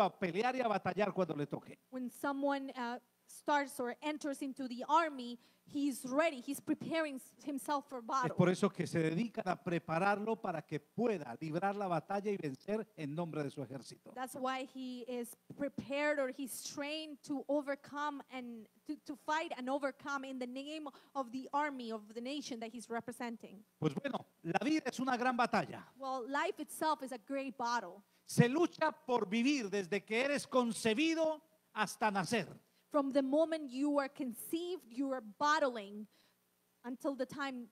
a pelear y a batallar cuando le toque. When someone Es por eso que se dedica a prepararlo para que pueda librar la batalla y vencer en nombre de su ejército. That's why he is prepared or he's trained to overcome and to, fight and overcome in the name of the army pues bueno, la vida es una gran batalla. Se lucha por vivir desde que eres concebido hasta nacer. From the moment you are conceived, you are battling until the time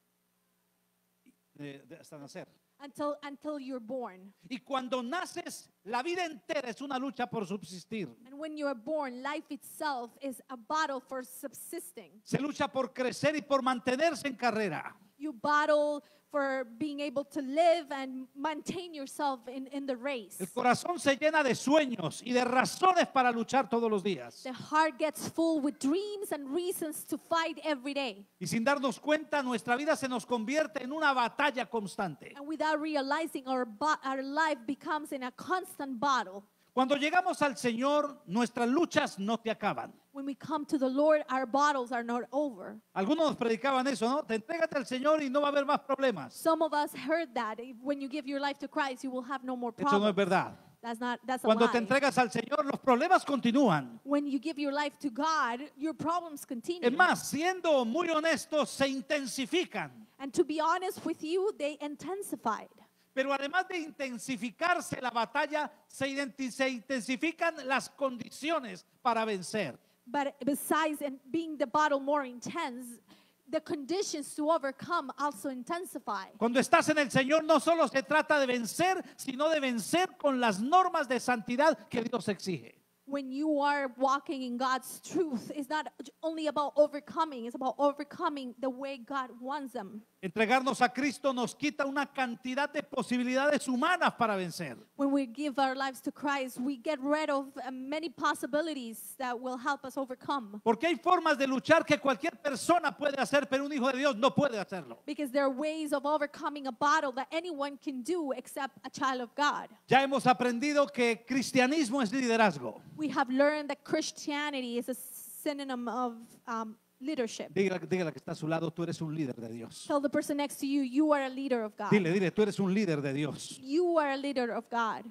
hasta nacer. Until, until you're born. Y cuando naces, la vida entera es una lucha por subsistir. And when you are born, life itself is a battle for subsisting. Se lucha por crecer y por mantenerse en carrera. You battle for being able to live and maintain yourself in, in the race. El corazón se llena de sueños y de razones para luchar todos los días. The heart gets full with dreams and reasons to fight every day. Y sin darnos cuenta, nuestra vida se nos convierte en una batalla constante. And without realizing our, our life becomes in a constant battle. Cuando llegamos al Señor, nuestras luchas no te acaban. When we come to the Lord, our battles are not over. Algunos nos predicaban eso, ¿no? Te entrégate al Señor y no va a haber más problemas. Some of us heard that when you give your life to Christ, you will have no more problems. Eso no es verdad. That's not, that's Cuando te entregas al Señor, los problemas continúan. When you give your life to God, your problems continue. Es más, siendo muy honestos, se intensifican. And to be honest with you, they intensified. Pero además de intensificarse la batalla, se, se intensifican las condiciones para vencer. But besides being the battle more intense, the conditions to overcome also intensify. Cuando estás en el Señor no solo se trata de vencer, sino de vencer con las normas de santidad que Dios exige. When you are walking in God's truth, it's not only about overcoming, it's about overcoming the way God wants them. Entregarnos a Cristo nos quita una cantidad de posibilidades humanas para vencer. When we give our lives to Christ, we get rid of uh, many possibilities that will help us overcome. Porque hay formas de luchar que cualquier persona puede hacer, pero un hijo de Dios no puede hacerlo. Because there are ways of overcoming a battle that anyone can do except a child of God. Ya hemos aprendido que cristianismo es liderazgo. We have learned that Christianity is a synonym of um, leadership. Diga, la que está a su lado, tú eres un líder de Dios. Tell the person next to you, you are a leader of God. Dile, dile, tú eres un líder de Dios. You are a leader of God.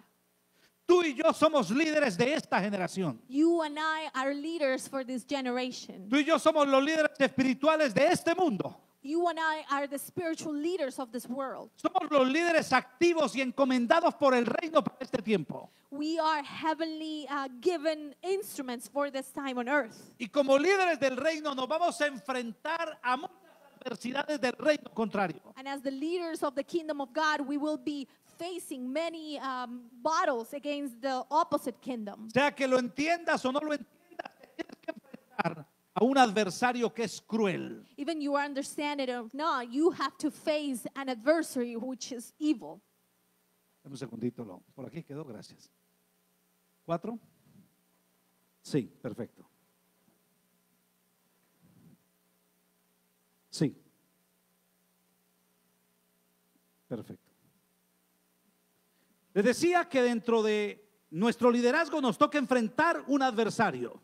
Tú y yo somos líderes de esta generación. You and I are leaders for this generation. Tú y yo somos los líderes espirituales de este mundo. You and I are the spiritual leaders of this world. Somos los líderes activos y encomendados por el reino para este tiempo. We are heavenly uh, given instruments for this time on earth. Y como líderes del reino nos vamos a enfrentar a muchas adversidades del reino contrario. And as the leaders of the kingdom of God, we will be facing many um, battles against the opposite kingdom. Sea que lo entiendas o no lo entiendas, tienes que enfrentar a un adversario que es cruel. Even you understand it or not, you have to face an adversary which is evil. un segundito, por aquí quedó, gracias. ¿Cuatro? Sí, perfecto. Sí. Perfecto. Les decía que dentro de nuestro liderazgo nos toca enfrentar un adversario.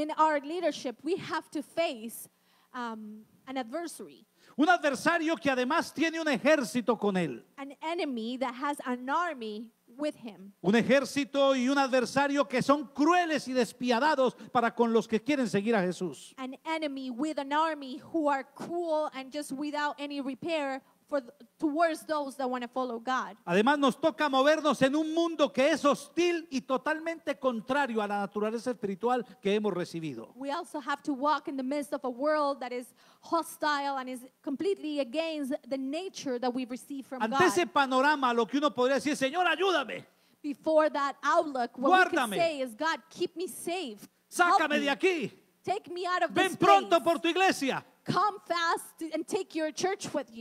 in our leadership, we have to face um, an adversary. Un adversario que además tiene un ejército con él. An enemy that has an army with him. Un ejército y un adversario que son crueles y despiadados para con los que quieren seguir a Jesús. An enemy with an army who are cruel and just without any repair for, towards those that want to follow God. Además nos toca movernos en un mundo que es hostil y totalmente contrario a la naturaleza espiritual que hemos recibido. We also have to walk in the midst of a world that is hostile and is completely against the nature that we received from Ante God. ese panorama lo que uno podría decir, Señor, ayúdame. Before that outlook, what Guárdame. we can say is, God, keep me safe. Sácame de aquí. Take me out of Ven this pronto place. por tu iglesia.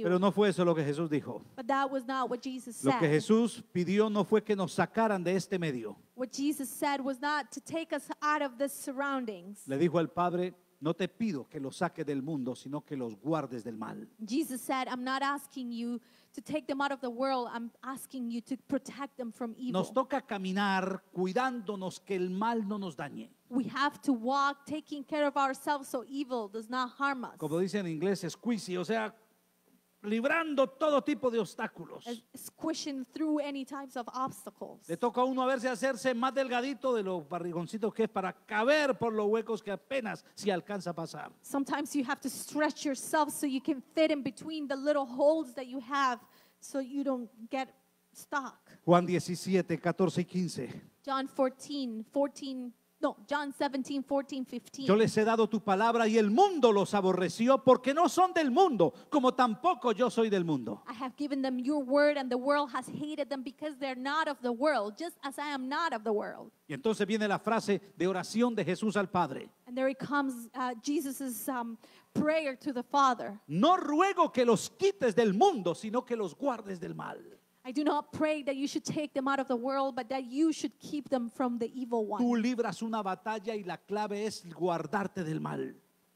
Pero no fue eso lo que Jesús dijo. Lo que Jesús pidió no fue que nos sacaran de este medio. Le dijo al Padre, no te pido que los saques del mundo, sino que los guardes del mal. Jesus dijo: I'm not asking you to take them out of the world, I'm asking you to protect them from evil. Nos toca caminar cuidándonos que el mal no nos dañe. We have to walk taking care of ourselves so evil does not harm us. Como dicen en inglés, es squeezy, o sea, librando todo tipo de obstáculos. Squishing through any types of obstacles. Le toca a uno a verse hacerse más delgadito de los barrigoncitos que es para caber por los huecos que apenas se alcanza a pasar. Sometimes you have to stretch yourself so you can fit in between the little holes that you have so you don't get stuck. Juan 17, 14 y 15. John 14, 14 no, John 17, 14, 15. Yo les he dado tu palabra y el mundo los aborreció porque no son del mundo, como tampoco yo soy del mundo. I have given them your word and the world has hated them because they're not of the world, just as I am not of the world. Y entonces viene la frase de oración de Jesús al Padre. And there it comes uh, Jesus's um, prayer to the Father. No ruego que los quites del mundo, sino que los guardes del mal. I do not pray that you should take them out of the world, but that you should keep them from the evil one. Tú libras una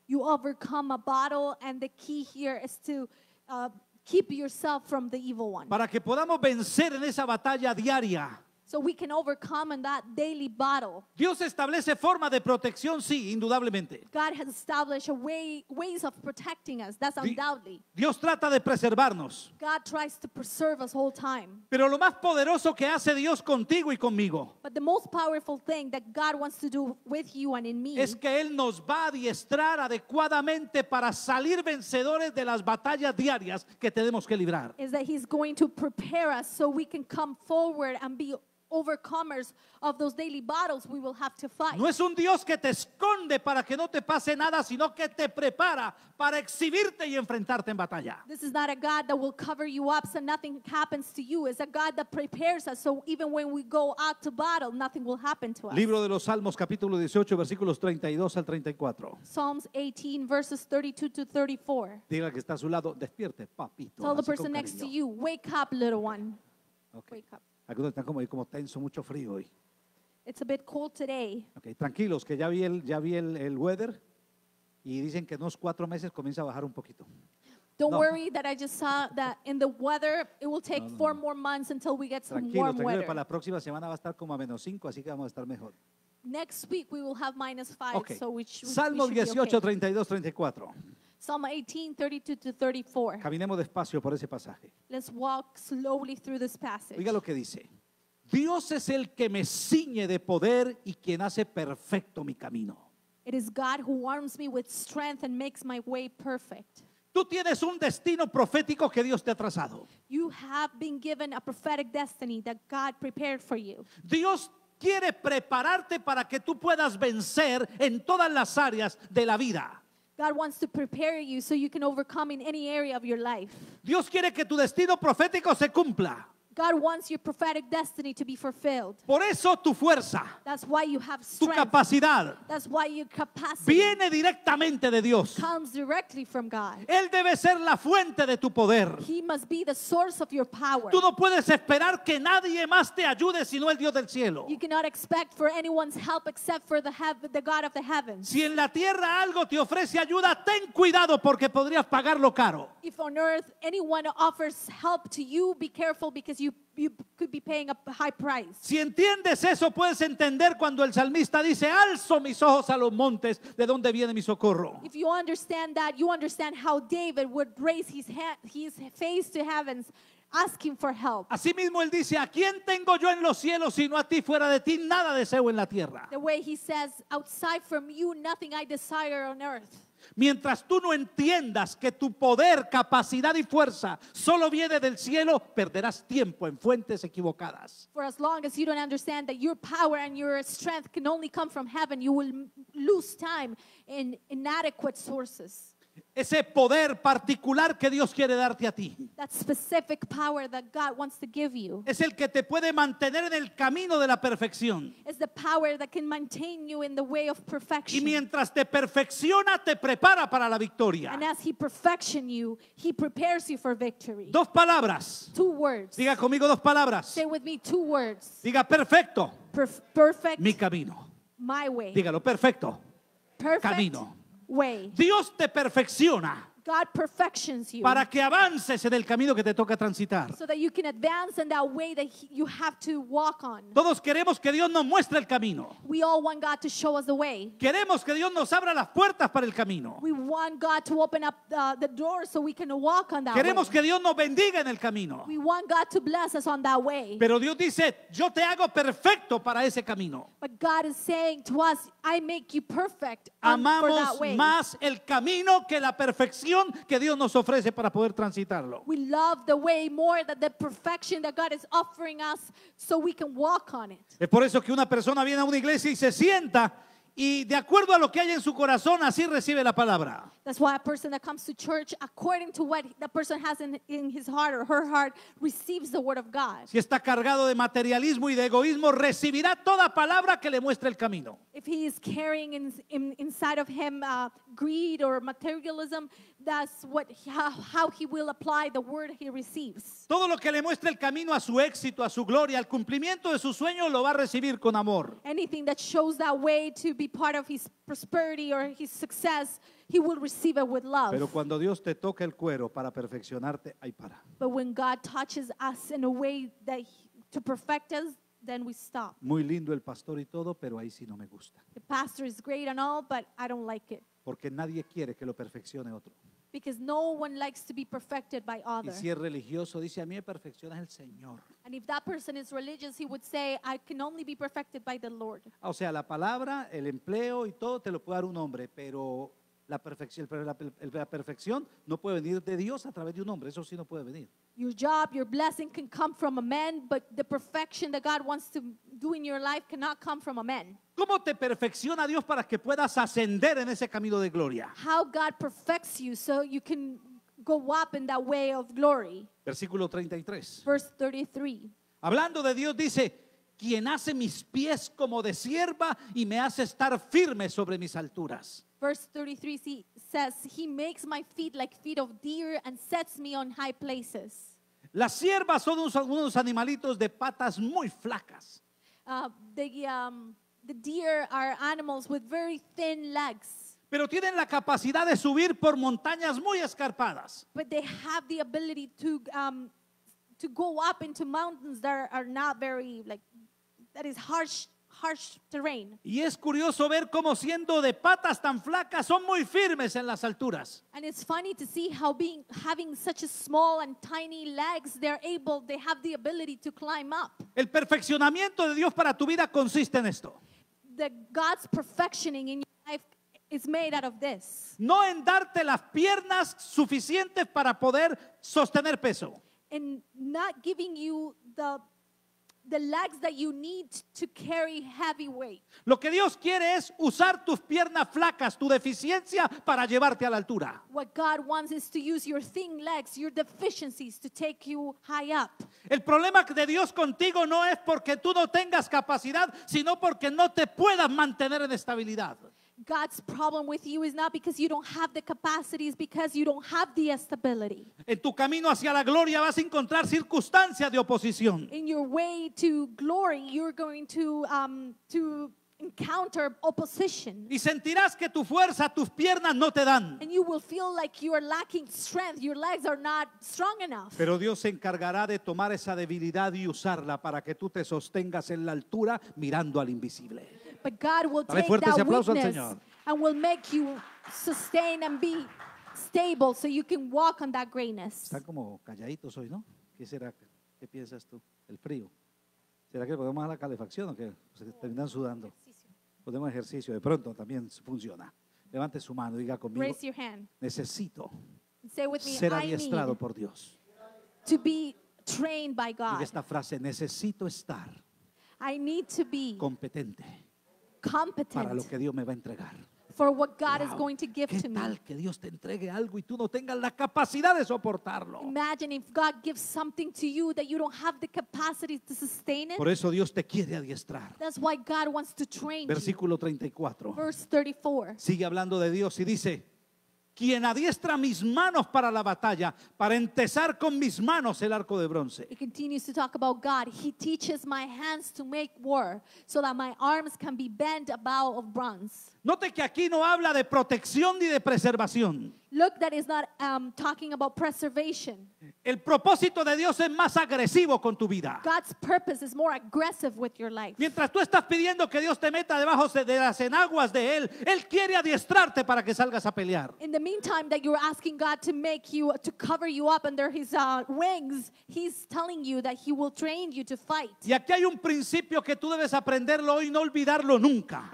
You overcome a battle, and the key here is to uh, keep yourself from the evil one. Para que podamos vencer en esa batalla diaria. So we can overcome in that daily battle. Dios establece forma de protección, sí, indudablemente. God has established a way, ways of protecting us. That's undoubtedly. Dios trata de preservarnos. God tries to preserve us whole time. Pero lo más poderoso que hace Dios contigo y conmigo. But the most powerful thing that God wants to do with you and in me. Es que él nos va a adiestrar adecuadamente para salir vencedores de las batallas diarias que tenemos que librar. Is that he's going to prepare us so we can come forward and be overcomers of those daily battles we will have to fight. No es un Dios que te esconde para que no te pase nada, sino que te prepara para exhibirte y enfrentarte en batalla. This is not a God that will cover you up so nothing happens to you. It's a God that prepares us so even when we go out to battle, nothing will happen to us. Libro de los Salmos capítulo 18 versículos 32 al 34. Psalms 18 verses 32 to 34. Diga que está a su lado, despierte, papito. Tell the person next to you, wake up little one. Okay. Wake up. Algunos están como ahí como tenso, mucho frío hoy. It's a bit cold today. Okay, tranquilos, que ya vi el, ya vi el, el weather y dicen que en unos cuatro meses comienza a bajar un poquito. Don't No. worry that I just saw that in the weather, it will take No, no, four no. more months until we get some Tranquilos, warm tranquilos, weather. para la próxima semana va a estar como a menos cinco, así que vamos a estar mejor. Next week we will have minus five, Ok. so we should, we Salmos should be 18, okay. 32, 34. Salmo 18, 32 34. Caminemos despacio por ese pasaje. Let's walk slowly through this passage. Oiga lo que dice. Dios es el que me ciñe de poder y quien hace perfecto mi camino. It is God who arms me with strength and makes my way perfect. Tú tienes un destino profético que Dios te ha trazado. You have been given a prophetic destiny that God prepared for you. Dios quiere prepararte para que tú puedas vencer en todas las áreas de la vida. God wants to prepare you so you can overcome in any area of your life. Dios quiere que tu destino profético se cumpla. God wants your prophetic destiny to be fulfilled. Por eso tu fuerza, tu capacidad, viene directamente de Dios. Él debe ser la fuente de tu poder. Tú no puedes esperar que nadie más te ayude sino el Dios del cielo. Si en la tierra algo te ofrece ayuda, ten cuidado porque podrías pagarlo caro you, you could be paying a high price. Si entiendes eso, puedes entender cuando el salmista dice, alzo mis ojos a los montes, de donde viene mi socorro. If you understand that, you understand how David would raise his, his face to heavens asking for help. Asimismo él dice, ¿a quién tengo yo en los cielos sino a ti fuera de ti nada deseo en la tierra? The way he says, outside from you nothing I desire on earth. Mientras tú no entiendas que tu poder, capacidad y fuerza solo viene del cielo, perderás tiempo en fuentes equivocadas. For as long as you don't understand that your power and your strength can only come from heaven, you will lose time in inadequate sources ese poder particular que Dios quiere darte a ti. Es el que te puede mantener en el camino de la perfección. Y mientras te perfecciona te prepara para la victoria. Dos palabras. Diga conmigo dos palabras. Diga perfecto. Mi camino. Dígalo perfecto. Camino. Dios te perfecciona para que avances en el camino que te toca transitar. Todos queremos que Dios nos muestre el camino. Queremos que Dios nos abra las puertas para el camino. Queremos que Dios nos bendiga en el camino. Pero Dios dice, yo te hago perfecto para ese camino. Amamos más el camino que la perfección perfección que Dios nos ofrece para poder transitarlo. We love the way more that the perfection that God is offering us so we can walk on it. Es por eso que una persona viene a una iglesia y se sienta y de acuerdo a lo que hay en su corazón, así recibe la palabra. That's why a person that comes to church, according to what the person has in, in his heart or her heart, receives the word of God. Si está cargado de materialismo y de egoísmo, recibirá toda palabra que le muestre el camino. If he is carrying in, in, inside of him uh, greed or materialism, that's what how, how he will apply the word he receives. Todo lo que le muestra el camino a su éxito, a su gloria, al cumplimiento de sus sueños lo va a recibir con amor. Anything that shows that way to be part of his prosperity or his success, he will receive it with love. Pero cuando Dios te toca el cuero para perfeccionarte, ahí para. But when God touches us in a way that he, to perfect us, then we stop. Muy lindo el pastor y todo, pero ahí sí no me gusta. The pastor is great and all, but I don't like it. Porque nadie quiere que lo perfeccione otro. no Y si es religioso, dice, a mí me perfecciona el Señor. O sea, la palabra, el empleo y todo te lo puede dar un hombre, pero la perfección, la perfección no puede venir de Dios a través de un hombre, eso sí no puede venir. Your job, your blessing can come from a man, but the perfection that God wants to do in your life cannot come from a man. ¿Cómo te perfecciona Dios para que puedas ascender en ese camino de gloria? How God perfects you so you can go up in that way of glory. Versículo 33. 33. Hablando de Dios dice, quien hace mis pies como de sierva y me hace estar firme sobre mis alturas. Verse 33 he says, He makes my feet like feet of deer and sets me on high places. Las ciervas son unos, unos animalitos de patas muy flacas. Uh, the, um, the deer are animals with very thin legs. pero tienen la capacidad de subir por montañas muy escarpadas. But they have the ability to um, to go up into mountains that are, are not very like that is harsh harsh terrain. Y es curioso ver cómo siendo de patas tan flacas son muy firmes en las alturas. And it's funny to see how being having such a small and tiny legs, they're able, they have the ability to climb up. El perfeccionamiento de Dios para tu vida consiste en esto. The God's perfectioning in your life is made out of this. No en darte las piernas suficientes para poder sostener peso. In not giving you the lo que Dios quiere es usar tus piernas flacas, tu deficiencia para llevarte a la altura. What God wants is to use your thin legs, your deficiencies to take you high up. El problema de Dios contigo no es porque tú no tengas capacidad, sino porque no te puedas mantener en estabilidad. God's problem with you is not because you don't have the capacities, because you don't have the stability. En tu camino hacia la gloria vas a encontrar circunstancias de oposición. In your way to glory, you're going to um, to encounter opposition. Y sentirás que tu fuerza, tus piernas no te dan. And you will feel like you are lacking strength, your legs are not strong enough. Pero Dios se encargará de tomar esa debilidad y usarla para que tú te sostengas en la altura mirando al invisible. But God will Dale take that witness and will make you sustain and be stable so you can walk on that greatness. Están como calladitos hoy, ¿no? ¿Qué será? ¿Qué piensas tú? El frío. ¿Será que podemos más la calefacción o que se terminan sudando? Podemos ejercicio. De pronto también funciona. Levante su mano, y diga conmigo. Necesito ser adiestrado por Dios. To be trained by God. esta frase, necesito estar I need to be competente para lo que Dios me va a entregar. for what God is going to give to me. tal que Dios te entregue algo y tú no tengas la capacidad de soportarlo? Imagine if God gives something to you that you don't have the capacity to sustain it. Por eso Dios te quiere adiestrar. That's why God wants to train Versículo 34. Verse 34. Sigue hablando de Dios y dice, quien adiestra mis manos para la batalla, para entesar con mis manos el arco de bronce. He continues to talk about God. He teaches my hands to make war, so that my arms can be bent about of bronze. Note que aquí no habla de protección ni de preservación. Um, El propósito de Dios es más agresivo con tu vida. Mientras tú estás pidiendo que Dios te meta debajo de las enaguas de él, él quiere adiestrarte para que salgas a pelear. Y aquí hay un principio que tú debes aprenderlo y no olvidarlo nunca.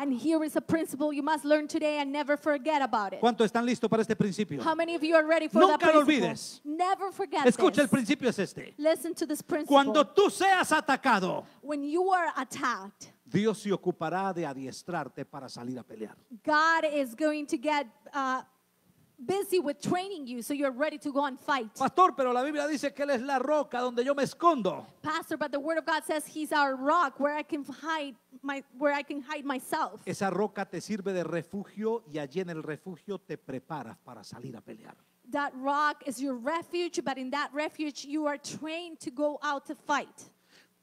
you must learn today and never forget about it. están listos para este principio? How many of you are ready for Nunca that lo principle? olvides. Never forget Escucha, this. el principio es este. Listen to this principle. Cuando tú seas atacado, When you are attacked, Dios se ocupará de adiestrarte para salir a pelear. God is going to get uh, busy with training you so you're ready to go and fight. Pastor, pero la Biblia dice que él es la roca donde yo me escondo. Pastor, but the word of God says he's our rock where I can hide my where I can hide myself. Esa roca te sirve de refugio y allí en el refugio te preparas para salir a pelear. That rock is your refuge, but in that refuge you are trained to go out to fight.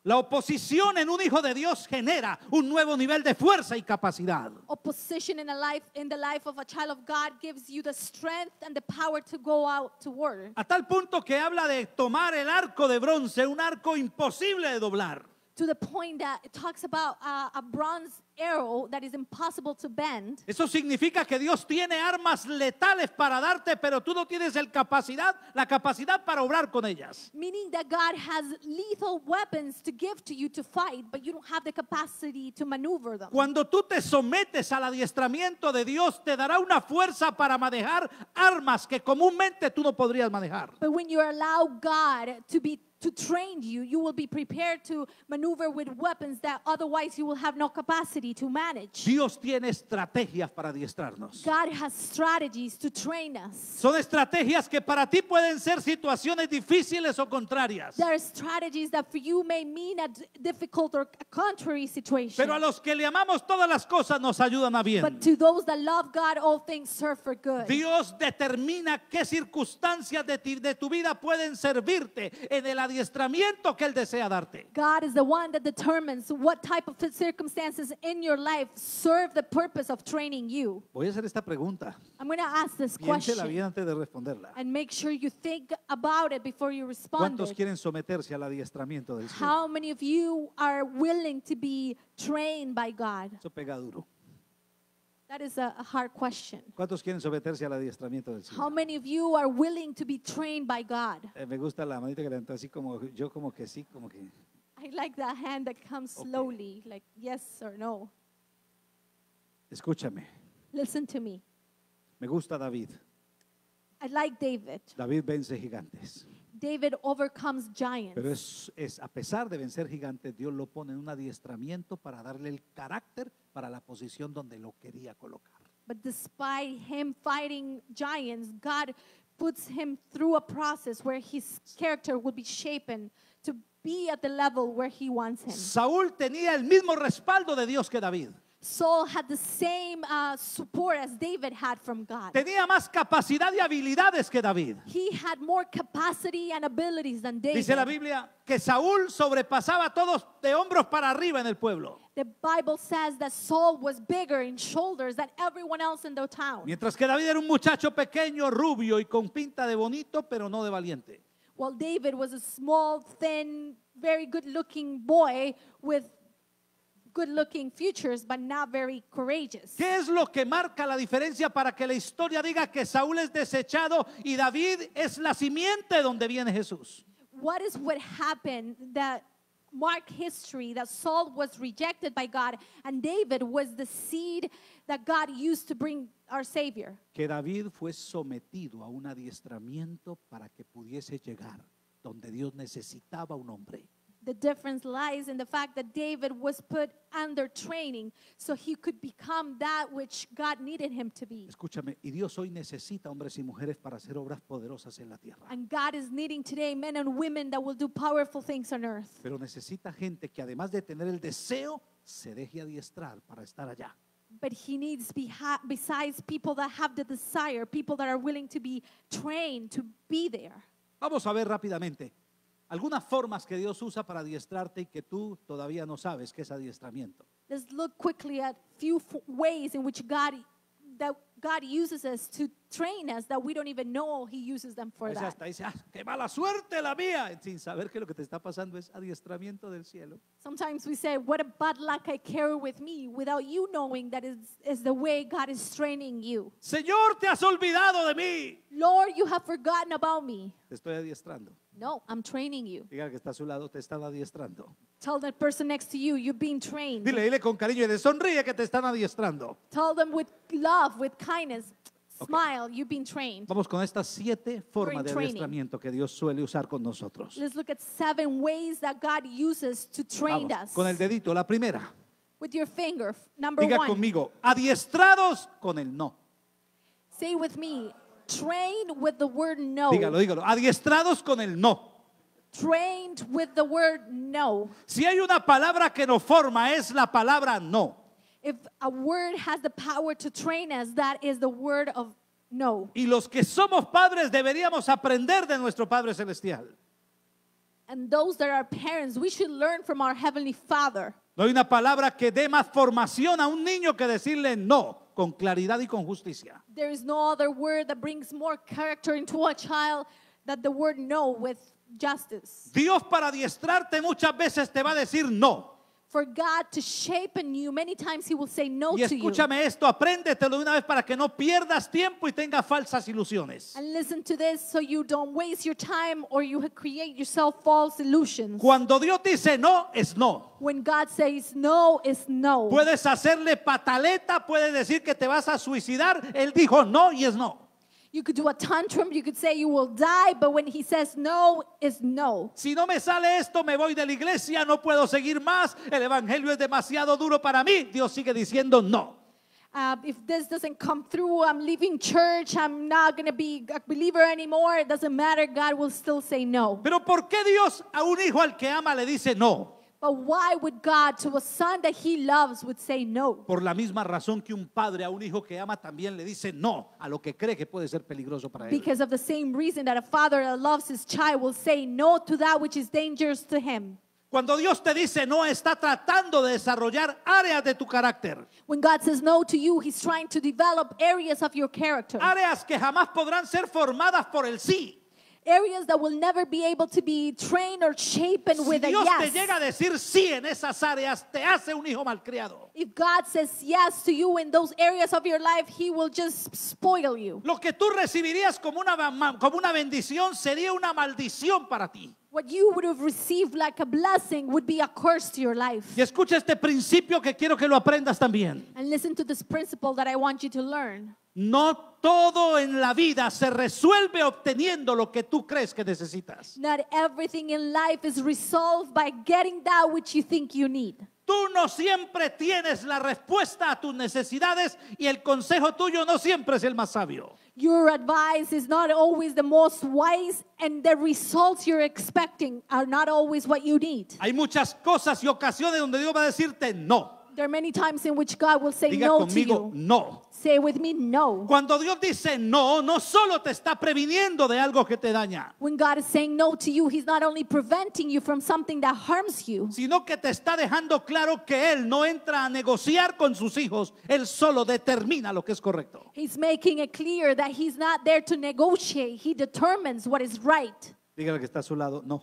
La oposición en un hijo de Dios genera un nuevo nivel de fuerza y capacidad. Opposition in a life in the life of a child of God gives you the strength and the power to go out to war. A tal punto que habla de tomar el arco de bronce, un arco imposible de doblar. To the point that it talks about a, uh, a bronze arrow that is impossible to bend. Eso significa que Dios tiene armas letales para darte, pero tú no tienes el capacidad, la capacidad para obrar con ellas. Meaning that God has lethal weapons to give to you to fight, but you don't have the capacity to maneuver them. Cuando tú te sometes al adiestramiento de Dios, te dará una fuerza para manejar armas que comúnmente tú no podrías manejar. But when you allow God to be to train you, you will be prepared to maneuver with weapons that otherwise you will have no capacity Dios tiene estrategias para adiestrarnos. God has strategies to train us. Son estrategias que para ti pueden ser situaciones difíciles o contrarias. There are strategies that for you may mean a difficult or contrary situation. Pero a los que le amamos todas las cosas nos ayudan a bien. But to those that love God all things serve for good. Dios determina qué circunstancias de, de tu vida pueden servirte en el adiestramiento que él desea darte. God is the one that determines what type of circumstances in in your life serve the purpose of training you? Voy a hacer esta pregunta. I'm going to ask this bien antes de responderla. and make sure you think about it before you respond. ¿Cuántos quieren someterse al adiestramiento del Señor? How many of you are willing to be trained by God? Eso pega duro. That is a, hard question. ¿Cuántos quieren someterse al adiestramiento del How many of you are willing to be trained by God? Eh, me gusta la manita que levantó así como yo como que sí, como que I like the hand that comes okay. slowly, like yes or no. Escúchame. Listen to me. Me gusta David. I like David. David vence gigantes. David overcomes giants. Pero es, es, a pesar de vencer gigantes, Dios lo pone en un adiestramiento para darle el carácter para la posición donde lo quería colocar. But despite him fighting giants, God puts him through a process where his character will be shaped. Saúl tenía el mismo respaldo de Dios que David. Saul had the same uh, support as David had from God. Tenía más capacidad y habilidades que David. He had more capacity and abilities than David. Dice la Biblia que Saúl sobrepasaba a todos de hombros para arriba en el pueblo. The Bible says that Saul was bigger in shoulders than everyone else in the town. Mientras que David era un muchacho pequeño, rubio y con pinta de bonito, pero no de valiente. while David was a small, thin, very good looking boy with good looking futures, but not very courageous. ¿Qué es lo que marca la diferencia para que la historia diga que Saúl es desechado y David es la simiente donde viene Jesús? What is what happened that mark history that Saul was rejected by God and David was the seed that God used to bring que David fue sometido a un adiestramiento para que pudiese llegar donde Dios necesitaba un hombre. The difference lies in the fact that David was put under training so he could become that which God needed him to be. Escúchame, y Dios hoy necesita hombres y mujeres para hacer obras poderosas en la tierra. And God is needing today men and women that will do powerful things on earth. Pero necesita gente que además de tener el deseo, se deje adiestrar para estar allá. but he needs beha- besides people that have the desire, people that are willing to be trained to be there. Vamos a ver rápidamente algunas formas que Dios usa para adiestrarte y que tú todavía no sabes que es adiestramiento. Let's look quickly at few f- ways in which God that God uses us to train us that we don't even know He uses them for that. hasta dice, ah, qué mala suerte la mía, sin saber que lo que te está pasando es adiestramiento del cielo. Sometimes we say, what a bad luck I carry with me, without you knowing that is is the way God is training you. Señor, te has olvidado de mí. Lord, you have forgotten about me. estoy adiestrando. No, I'm training you. Diga que está a su lado, te están adiestrando. Tell the person next to you, you've been trained. Dile, dile con cariño y de sonríe que te están adiestrando. Tell them with love, with kindness. Okay. Smile, you've been trained. Vamos con estas siete formas de adiestramiento que Dios suele usar con nosotros. Let's look at seven ways that God uses to train Vamos, us. Con el dedito, la primera. With your finger, number Diga one. conmigo, adiestrados con el no. Say with me, Trained with the word no. Dígalo, dígalo. Adiestrados con el no. Trained with the word no. Si hay una palabra que nos forma es la palabra no. If a word has the power to train us, that is the word of no. Y los que somos padres deberíamos aprender de nuestro Padre celestial. And those that are parents, we should learn from our heavenly Father. No hay una palabra que dé más formación a un niño que decirle no con claridad y con justicia. Dios para adiestrarte muchas veces te va a decir no for God to shape in you, many times He will say no Y to you. escúchame esto, apréndetelo de una vez para que no pierdas tiempo y tengas falsas ilusiones. And listen to this so you don't waste your time or you create yourself false illusions. Cuando Dios dice no, es no. When God says no, is no. Puedes hacerle pataleta, puedes decir que te vas a suicidar. Él dijo no y es no. You could do a tantrum, you could say you will die, but when he says no, it's no. Si no me sale esto, me voy de la iglesia, no puedo seguir más, el evangelio es demasiado duro para mí. Dios sigue diciendo no. Uh, if this doesn't come through, I'm leaving church, I'm not going to be a believer anymore, it doesn't matter, God will still say no. Pero ¿por qué Dios a un hijo al que ama le dice no? Por la misma razón que un padre a un hijo que ama también le dice no a lo que cree que puede ser peligroso para él. Cuando Dios te dice no, está tratando de desarrollar áreas de tu carácter. Áreas que jamás podrán ser formadas por el sí. areas that will never be able to be trained or shaped with a yes. If God says yes to you in those areas of your life, he will just spoil you. Lo que tú recibirías como una como una bendición sería una maldición para ti. What you would have received like a blessing would be a curse to your life. Y escucha este principio que quiero que lo aprendas también. And listen to this principle that I want you to learn. No todo en la vida se resuelve obteniendo lo que tú crees que necesitas. Not everything in life is resolved by getting that which you think you need. Tú no siempre tienes la respuesta a tus necesidades y el consejo tuyo no siempre es el más sabio. Your advice is not always the most wise and the results you're expecting are not always what you need. Hay muchas cosas y ocasiones donde Dios va a decirte no. There are many times in which God will say no to you. no. Say with me, no. Cuando Dios dice no, no solo te está previniendo de algo que te daña, When God is saying no to you, He's not only preventing you from something that harms you, sino que te está dejando claro que Él no entra a negociar con sus hijos, Él solo determina lo que es correcto. He's making it clear that He's not there to negotiate. He determines what is right. Dígale que está a su lado, no.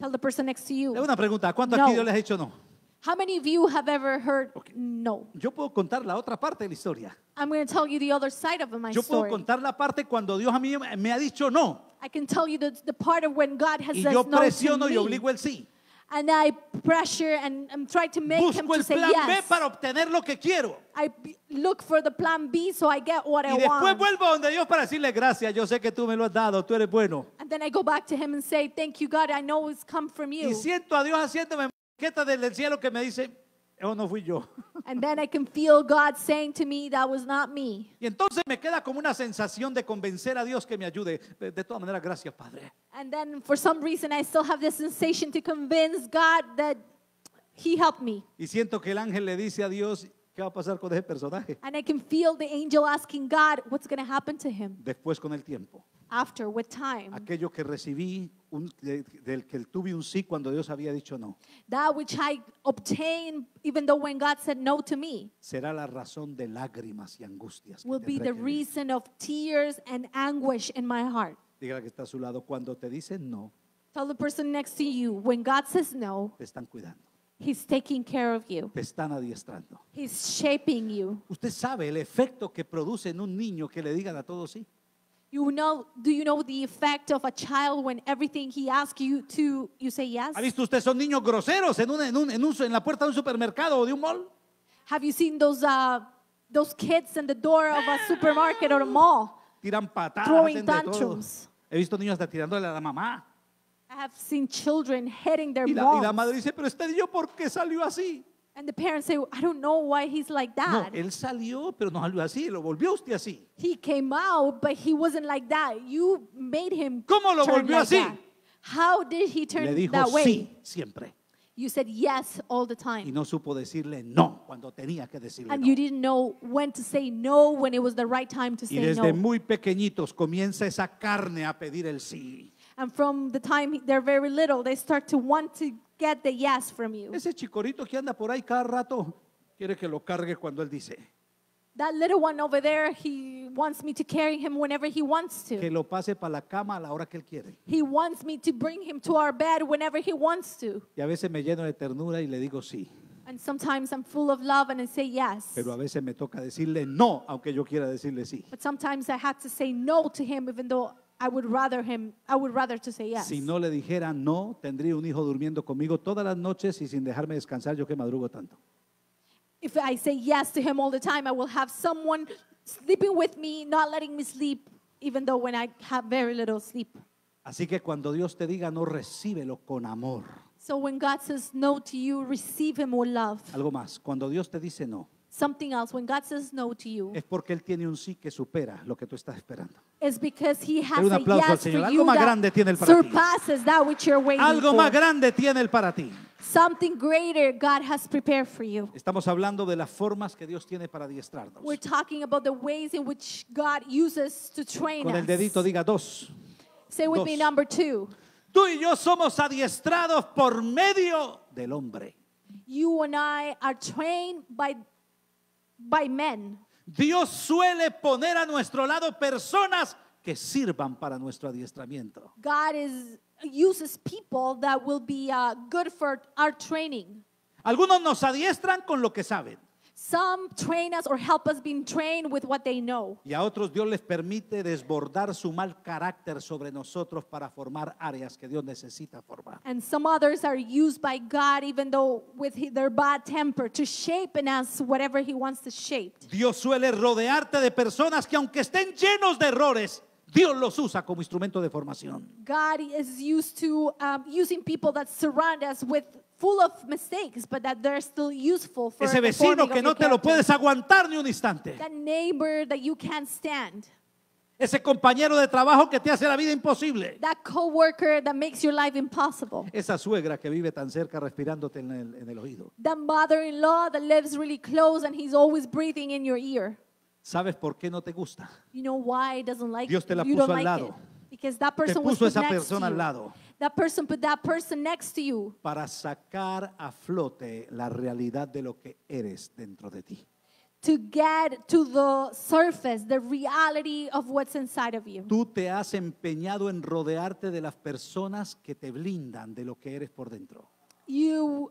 Tell the person next to you. Es una pregunta, ¿cuántos aquí Dios les ha dicho no? How many of you have ever heard okay. no? Yo puedo contar la otra parte de la historia. I'm going to tell you the other side of my story. Yo puedo story. contar la parte cuando Dios a mí me ha dicho no. I can tell you the, the part of when God has y said yo no presiono y obligo el sí. And I pressure and, I'm try to make Busco him to el plan B para obtener lo que quiero. I look for the plan B so I get what y I después vuelvo donde Dios para decirle gracias. Yo sé que tú me lo has dado. Tú eres bueno. And then I go back to him and say, "Thank you, God. I know it's come from you." Y siento a Dios haciéndome tarjeta del cielo que me dice, eso oh, no fui yo. And then I can feel God saying to me, that was not me. Y entonces me queda como una sensación de convencer a Dios que me ayude. De, de todas maneras, gracias, Padre. And then for some reason I still have this sensation to convince God that he helped me. Y siento que el ángel le dice a Dios, ¿qué va a pasar con ese personaje? And I can feel the angel asking God, what's going to happen to him Después con el tiempo after with time. Aquello que recibí un, de- del que tuve un sí cuando Dios había dicho no, That which I obtained, even though when God said no to me, será la razón de lágrimas y angustias. will be the que reason of tears and anguish in my heart. Diga que está a su lado, cuando te dicen no, Tell the person next to you, when God says no, te están cuidando, He's taking care of you. te están adiestrando. He's shaping you. Usted sabe el efecto que produce en un niño que le digan a todos sí. You know, do you know the effect of a child when everything he asks you to, you say yes? ¿Ha visto usted son niños groseros en, un, en, un, en, un, en la puerta de un supermercado o de un mall? Have you seen those, uh, those kids in the door of a supermarket or a mall? Tiran patadas, throwing tantrums. He visto niños hasta tirándole a la mamá. I have seen children hitting their y la, moms. Y la madre dice, pero este niño, ¿por qué salió así? And the parents say, I don't know why he's like No, that. él salió, pero no salió así, lo volvió usted así. He came out, but he wasn't like that. You made him ¿Cómo lo turn volvió like así? that. How did he turn Le dijo that way? sí siempre. You said yes all the time. Y no supo decirle no cuando tenía que decirle And you didn't know when to say no when it was the right time to say Y desde no. muy pequeñitos comienza esa carne a pedir el sí. And from the time they're very little, they start to want to get the yes from you. Ese chicorito que anda por ahí cada rato quiere que lo cargue cuando él dice. That little one over there, he wants me to carry him whenever he wants to. Que lo pase para la cama a la hora que él quiere. He wants me to bring him to our bed whenever he wants to. Y a veces me lleno de ternura y le digo sí. And sometimes I'm full of love and I say yes. Pero a veces me toca decirle no, aunque yo quiera decirle sí. But sometimes I have to say no to him even though I would rather him, I would rather to say yes. Si no le dijera no, tendría un hijo durmiendo conmigo todas las noches y sin dejarme descansar yo que madrugo tanto. If I say yes to him all the time, I will have someone sleeping with me, not letting me sleep, even though when I have very little sleep. Así que cuando Dios te diga no, recíbelo con amor. So when God says no to you, receive him with love. Algo más, cuando Dios te dice no, something else. When God says no to you, es porque Él tiene un sí que supera lo que tú estás esperando. Es porque él tiene un aplauso a yes al Señor. tú estás Algo más grande tiene el para surpasses ti. Algo más grande tiene el para ti. Something greater God has prepared for you. Estamos hablando de las formas que Dios tiene para adiestrarnos. We're talking about the ways in which God uses to train Con el dedito us. diga dos. Say with me number two. Tú y yo somos adiestrados por medio del hombre. You and I are trained by Dios suele poner a nuestro lado personas que sirvan para nuestro adiestramiento. God uses people that will be uh, good for our training. Algunos nos adiestran con lo que saben. Some train us or help us being trained with what they know. Y a otros Dios les permite desbordar su mal carácter sobre nosotros para formar áreas que Dios necesita formar. And some others are used by God even though with their bad temper to shape in us whatever he wants to shape. Dios suele rodearte de personas que aunque estén llenos de errores, Dios los usa como instrumento de formación. God is used to um, using people that surround us with full of mistakes, but that they're still useful for Ese vecino que no te lo puedes aguantar ni un instante. That neighbor that you can't stand. Ese compañero de trabajo que te hace la vida imposible. That coworker that makes your life impossible. Esa suegra que vive tan cerca respirándote en el, en el oído. That mother-in-law that lives really close and he's always breathing in your ear. ¿Sabes por qué no te gusta? You know why it doesn't like Dios te la puso al lado. it. Because that Te person was puso put esa persona al you. lado person, put that person next to you para sacar a flote la realidad de lo que eres dentro de ti. to get to the surface, the reality of what's inside of you. Tú te has empeñado en rodearte de las personas que te blindan de lo que eres por dentro you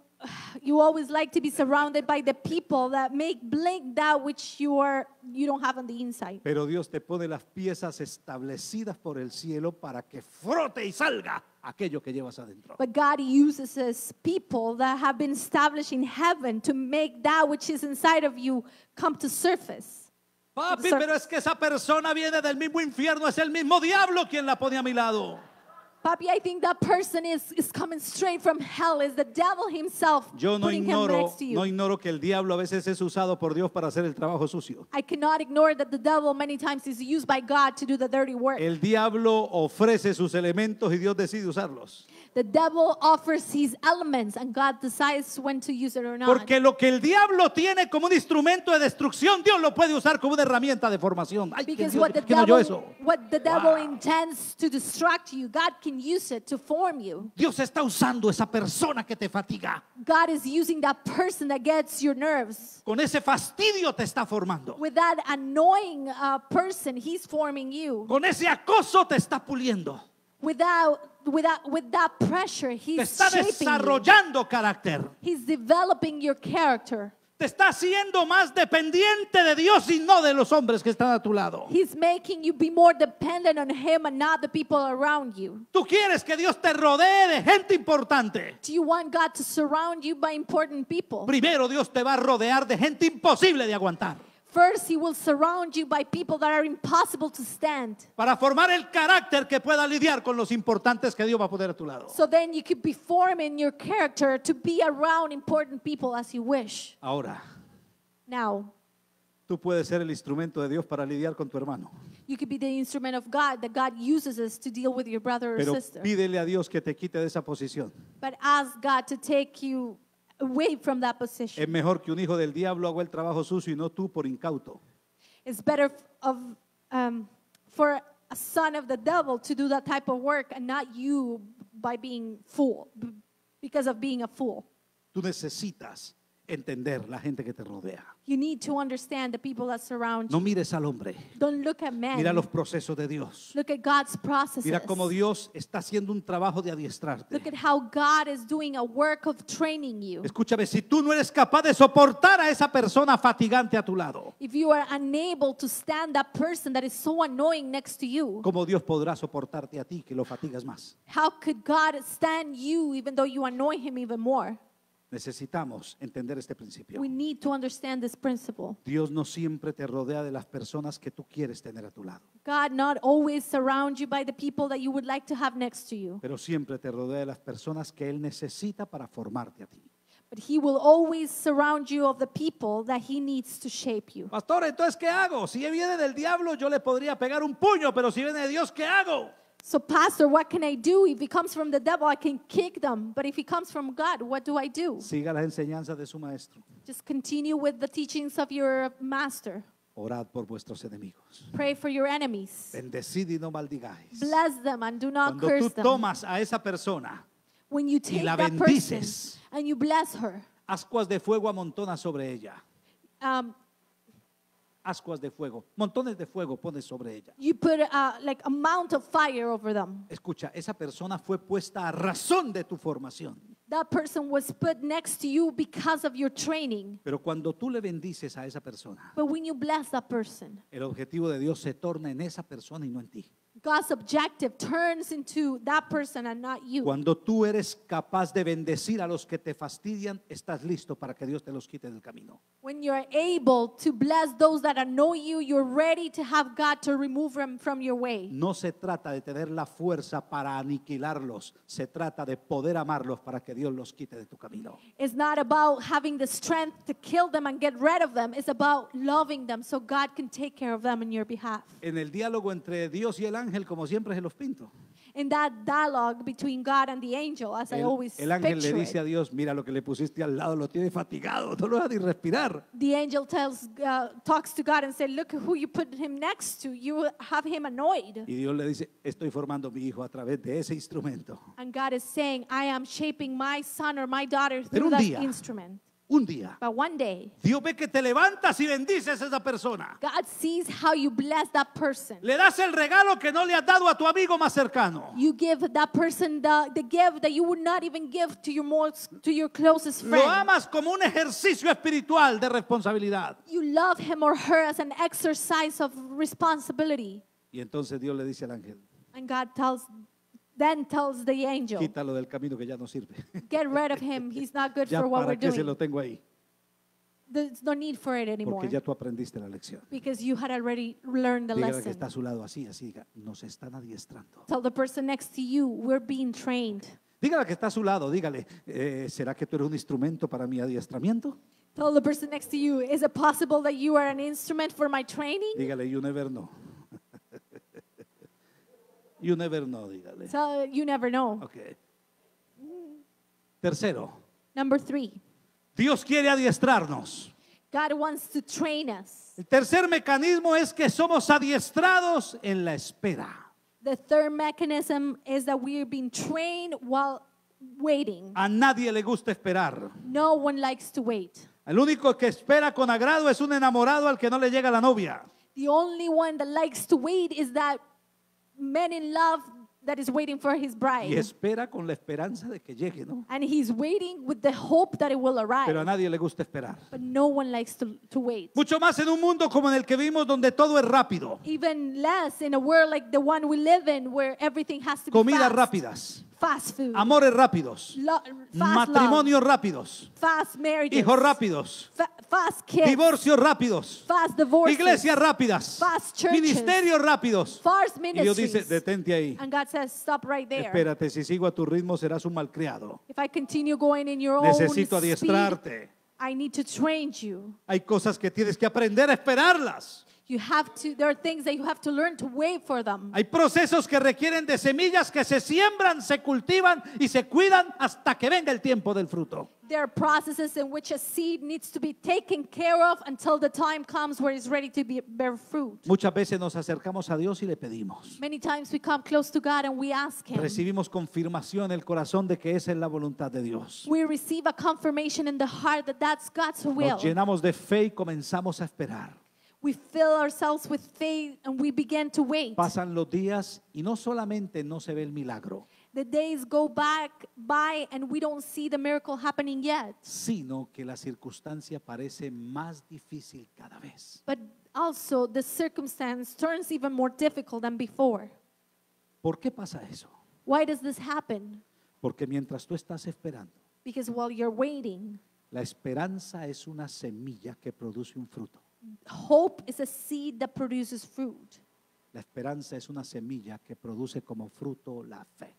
you always like to be surrounded by the people that make blink that which you are you don't have on the inside. Pero Dios te pone las piezas establecidas por el cielo para que frote y salga aquello que llevas adentro. But God uses his people that have been established in heaven to make that which is inside of you come to surface. Papi, pero es que esa persona viene del mismo infierno, es el mismo diablo quien la pone a mi lado. Papi, I think that person is, is coming straight from hell. Is the devil himself Yo no ignoro, next no ignoro que el diablo a veces es usado por Dios para hacer el trabajo sucio. I cannot ignore that the devil many times is used by God to do the dirty work. El diablo ofrece sus elementos y Dios decide usarlos. The devil offers his elements and God decides when to use it or not. Porque lo que el diablo tiene como un instrumento de destrucción, Dios lo puede usar como una herramienta de formación. Ay, Because Dios, what, the devil, no eso? what the devil wow. intends to distract you, God can use it to form you. Dios está usando esa persona que te fatiga. God is using that person that gets your nerves. Con ese fastidio te está formando. With that annoying uh, person, he's forming you. Con ese acoso te está puliendo without without with that pressure he's te está desarrollando you. carácter. Te está haciendo más dependiente de Dios y no de los hombres que están a tu lado. He's making you be more dependent on him and not the people around you. Tú quieres que Dios te rodee de gente importante. Do you want God to surround you by important people? Primero Dios te va a rodear de gente imposible de aguantar. First, he will surround you by people that are impossible to stand. Para formar el carácter que pueda lidiar con los importantes que Dios va a poner a tu lado. So then you could be forming your character to be around important people as you wish. Ahora. Now. Tú puedes ser el instrumento de Dios para lidiar con tu hermano. You could be the instrument of God that God uses us to deal with your brother or Pero sister. pídele a Dios que te quite de esa posición. But ask God to take you away from that position. Es mejor que un hijo del diablo haga el trabajo sucio y no tú por incauto. It's better of, um, for a son of the devil to do that type of work and not you by being fool, because of being a fool. Tú necesitas entender la gente que te rodea. No mires al hombre. Mira los procesos de Dios. Mira cómo Dios está haciendo un trabajo de adiestrarte. Escúchame, si tú no eres capaz de soportar a esa persona fatigante a tu lado, If ¿cómo Dios podrá soportarte a ti que lo fatigas más? how even though you annoy him even more? Necesitamos entender este principio. Dios no siempre te rodea de las personas que tú quieres tener a tu lado. Pero siempre te rodea de las personas que él necesita para formarte a ti. Pastor, entonces ¿qué hago? Si viene del diablo yo le podría pegar un puño, pero si viene de Dios, ¿qué hago? So, Pastor, what can I do? If he comes from the devil, I can kick them. But if he comes from God, what do I do? Siga las enseñanzas de su maestro. Just continue with the teachings of your master. Orad por vuestros enemigos. Pray for your enemies. Bendecid y no maldigáis. Bless them and do not Cuando curse tú them. tomas a esa persona When you y take that person and you bless her, ascuas de fuego amontona sobre ella. um, ascuas de fuego, montones de fuego pones sobre ella. You put a like of fire over them. Escucha, esa persona fue puesta a razón de tu formación. That person was put next to you because of your training. Pero cuando tú le bendices a esa persona, But when you bless that person, el objetivo de Dios se torna en esa persona y no en ti. God's objective turns into that person and not you. Cuando tú eres capaz de bendecir a los que te fastidian, estás listo para que Dios te los quite del camino. When you are able to bless those that annoy you, you're ready to have God to remove them from your way. No se trata de tener la fuerza para aniquilarlos, se trata de poder amarlos para que Dios los quite de tu camino. It's not about having the strength to kill them and get rid of them, it's about loving them so God can take care of them on your behalf. En el diálogo entre Dios y el ángel ángel, como siempre se los pinto. In that dialogue between God and the angel, as I El, always el ángel le it. dice a Dios, mira lo que le pusiste al lado, lo tiene fatigado, no lo deja ni respirar. The angel tells, uh, talks to God and says, "Look who you put him next to. You have him annoyed." Y Dios le dice, estoy formando mi hijo a través de ese instrumento. And God is saying, "I am shaping my son or my daughter Pero through un that día, instrument." un día. But one day, Dios ve que te levantas y bendices a esa persona. God sees how you bless that person. Le das el regalo que no le has dado a tu amigo más cercano. You give that person the, the gift that you would not even give to your most, to your closest friend. Lo amas como un ejercicio espiritual de responsabilidad. You love him or her as an exercise of responsibility. Y entonces Dios le dice al ángel. And God tells then tells the angel, quítalo del camino que ya no sirve. Get rid of him. He's not good ya for what we're se doing. lo tengo ahí, There's no need for it anymore. porque ya tú aprendiste la lección. Because you had already learned the Dígale que lesson. está a su lado así, así nos están adiestrando. Tell the person next to you, we're being trained. Dígale que está a su lado, dígale, eh, ¿será que tú eres un instrumento para mi adiestramiento? Tell the person next to you, is it possible that you are an instrument for my training? Dígale, you never know. You never know, dígale. So you never know. Okay. Tercero. Number three. Dios quiere adiestrarnos. God wants to train us. El tercer mecanismo es que somos adiestrados en la espera. The third mechanism is that we're being trained while waiting. A nadie le gusta esperar. No one likes to wait. El único que espera con agrado es un enamorado al que no le llega la novia. The only one that likes to wait is that man in love that is waiting for his bride. Y espera con la esperanza de que llegue, ¿no? And he's waiting with the hope that it will arrive. Pero a nadie le gusta esperar. But no one likes to, to wait. Mucho más en un mundo como en el que vivimos donde todo es rápido. Even less in a world like the one we live in where everything has to be Comidas rápidas. Amores rápidos. matrimonios rápidos. Hijos rápidos. Divorcios rápidos. Iglesias rápidas. Ministerios rápidos. y Dios dice, detente ahí. Espérate, si sigo a tu ritmo serás un malcriado. Necesito adiestrarte. Hay cosas que tienes que aprender a esperarlas. You have to, there are things that you have to learn to wait for them. Hay procesos que requieren de semillas que se siembran, se cultivan y se cuidan hasta que venga el tiempo del fruto. There are processes in which a seed needs to be taken care of until the time comes where it's ready to bear fruit. Muchas veces nos acercamos a Dios y le pedimos. Many times we come close to God and we ask him. Recibimos confirmación en el corazón de que esa es la voluntad de Dios. We receive a confirmation in the heart that that's God's will. Nos llenamos de fe y comenzamos a esperar. We fill ourselves with faith and we begin to wait. Pasan los días y no solamente no se ve el milagro, The days go back by and we don't see the miracle happening yet. sino que la circunstancia parece más difícil cada vez. But also the circumstance turns even more difficult than before. ¿Por qué pasa eso? Why does this happen? Porque mientras tú estás esperando, Because while you're waiting, la esperanza es una semilla que produce un fruto. Hope is a seed that produces fruit. La esperanza es una semilla que produce como fruto la fe.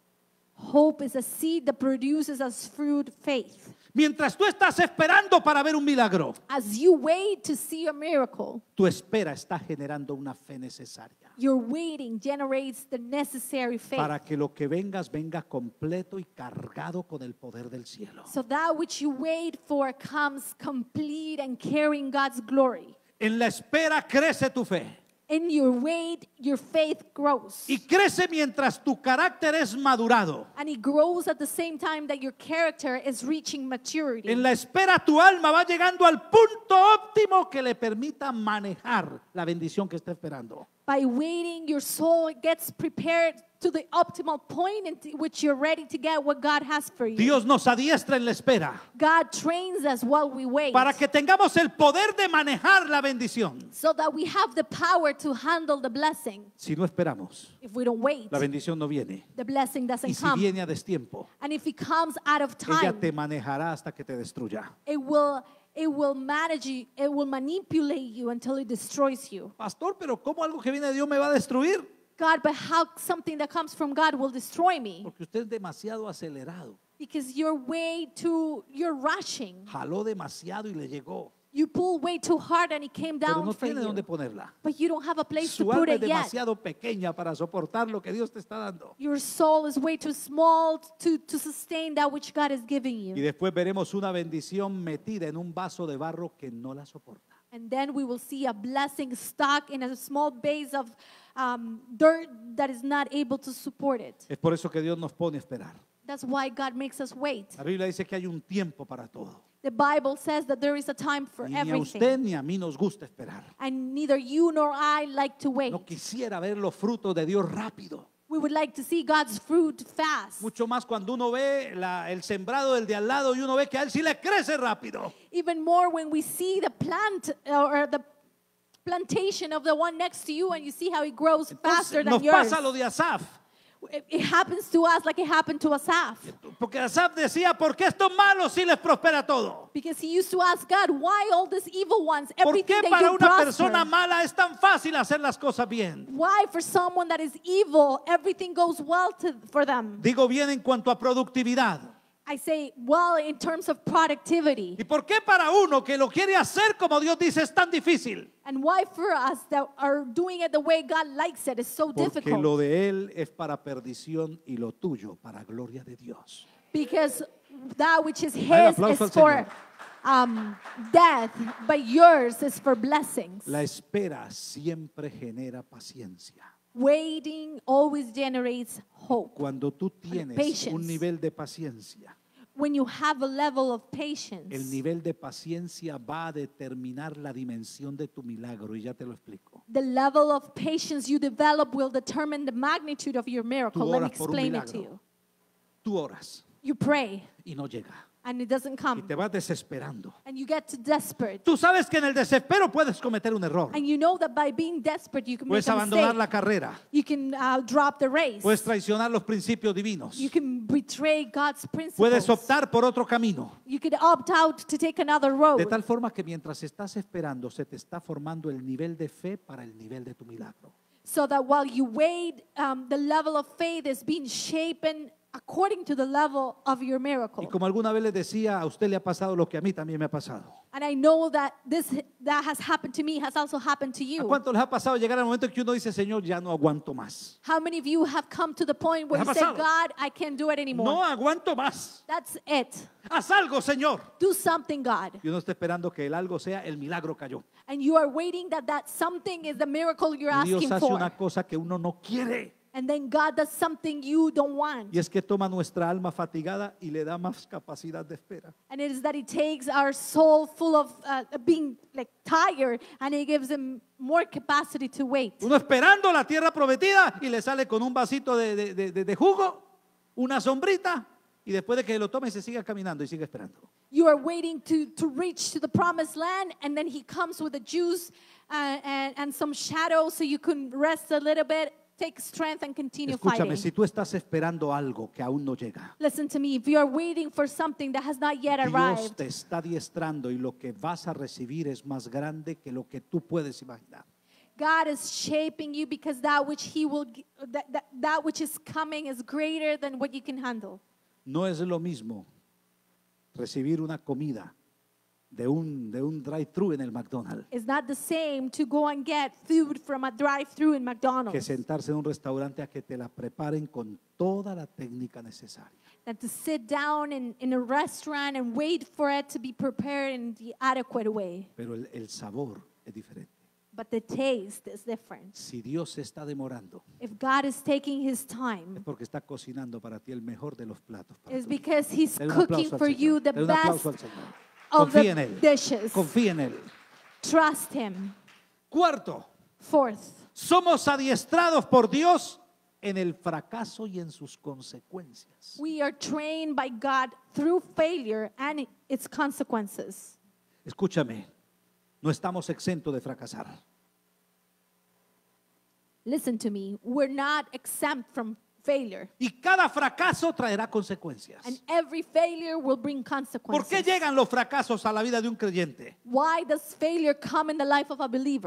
Hope is a seed that produces as fruit faith. Mientras tú estás esperando para ver un milagro, As you wait to see a miracle, tu espera está generando una fe necesaria your waiting generates the necessary faith. para que lo que vengas venga completo y cargado con el poder del cielo. So that which you wait for comes complete and carrying God's glory. En la espera crece tu fe. In your wait, your faith grows. Y crece mientras tu carácter es madurado. And it grows at the same time that your character is reaching maturity. En la espera tu alma va llegando al punto óptimo que le permita manejar la bendición que está esperando. By waiting, your soul gets prepared to the optimal point in which you're ready to get what God has for you. Dios nos adiestra en la espera. God trains us while we wait. Para que tengamos el poder de manejar la bendición. So that we have the power to handle the blessing. Si no esperamos, if we don't wait, la bendición no viene. The blessing doesn't come. y si come. viene a destiempo, And if it comes out of time, ella te manejará hasta que te destruya. It will It will manage you, it will manipulate you until it destroys you. Pastor, pero ¿cómo algo que viene de Dios me va a destruir? God, but how something that comes from God will destroy me. Porque usted es demasiado acelerado. Because you're way too, you're rushing. Jaló demasiado y le llegó. You pull way too hard and it came down no for you. ponerla. But you don't have a place Su to put it yet. pequeña para soportar lo que Dios te está dando. Your soul is way too small to, to sustain that which God is giving Y you. después veremos una bendición metida en un vaso de barro que no la soporta. And then we will see a blessing stuck in a small base of um, dirt that is not able to support it. Es por eso que Dios nos pone a esperar. That's why God makes us wait. La Biblia dice que hay un tiempo para todo. The Bible says that there is a time for ni everything. a usted ni a mí nos gusta esperar. And neither you nor I like to wait. No quisiera ver los frutos de Dios rápido. We would like to see God's fruit fast. Mucho más cuando uno ve la, el sembrado del de al lado y uno ve que a él sí le crece rápido. Even more when we see the plant uh, or the plantation of the one next to you and you see how it grows Entonces, faster than nos pasa lo de Asaf. It, happens to us like it happened to Asaf. Porque Asaf decía, ¿por qué estos malos si les prospera todo? Because he used to ask God, why all these evil ones, everything ¿Por qué para una prosper? persona mala es tan fácil hacer las cosas bien? Why for someone that is evil, everything goes well to, for them? Digo bien en cuanto a productividad. I say, well, in terms of productivity. ¿Y por qué para uno que lo quiere hacer como Dios dice es tan difícil? And why for us that are doing it the way God likes it is so Porque difficult. lo de él es para perdición y lo tuyo para gloria de Dios. Because that which is his is for um, death, but yours is for blessings. La espera siempre genera paciencia. Waiting always generates hope. Cuando tú tienes Patience. un nivel de paciencia, When you have a level of patience, el nivel de paciencia va a determinar la dimensión de tu milagro y ya te lo explico. the level of patience you develop will determine the magnitude of your miracle. Let me explain it to you. Tú oras You pray y no llega. Y te vas desesperando. Tú sabes que en el desespero puedes cometer un error. puedes abandonar la carrera. You uh, Puedes traicionar los principios divinos. Puedes optar por otro camino. De tal forma que mientras estás esperando se te está formando el nivel de fe para el nivel de tu milagro. So that while you wait, um, the level of faith is being according to the level of your miracle. Y como alguna vez les decía, a usted le ha pasado lo que a mí también me ha pasado. And I know that this that has happened to me has also happened to ¿A you. cuánto les ha pasado llegar al momento que uno dice, Señor, ya no aguanto más? How many of you have come to the point where you say, God, I can't do it anymore? No aguanto más. That's it. Haz algo, Señor. Do something, God. Y uno está esperando que el algo sea el milagro cayó. And you are waiting that that something is the miracle you're Y Dios asking hace una cosa que uno no quiere. And then God does something you don't want. Y es que toma nuestra alma fatigada y le da más capacidad de espera. And it is that he takes our soul full of uh, being like tired and he gives him more capacity to wait. Uno esperando la tierra prometida y le sale con un vasito de, de, de, de jugo, una sombrita y después de que lo tome se sigue caminando y sigue esperando. You are waiting to, to reach to the promised land and then he comes with the juice uh, and, and some shadow so you can rest a little bit take strength and continue Escúchame, si tú estás esperando algo que aún no llega, Listen to me. If you are waiting for something that has not yet Dios arrived, te está diestrando y lo que vas a recibir es más grande que lo que tú puedes imaginar. God is shaping you because that which He will, that, that, that which is coming is greater than what you can handle. No es lo mismo recibir una comida de un, de un drive-thru en el McDonald's It's not the same to go and get food from a drive-through in McDonald's. que sentarse en un restaurante a que te la preparen con toda la técnica necesaria. That to sit down in, in a restaurant and wait for it to be prepared in the adequate way. Pero el, el sabor es diferente. But the taste is different. Si Dios está demorando, If God is taking his time. es porque está cocinando para ti el mejor de los platos. para because he's cooking for you the best of Confía en él. dishes. Confía en él. Trust him. Cuarto, Fourth, somos adiestrados por Dios en el fracaso y en sus consecuencias. we are trained by God through failure and its consequences. Escúchame, no estamos exentos de fracasar. Listen to me, we're not exempt from y cada fracaso traerá consecuencias. ¿Por qué llegan los fracasos a la vida de un creyente?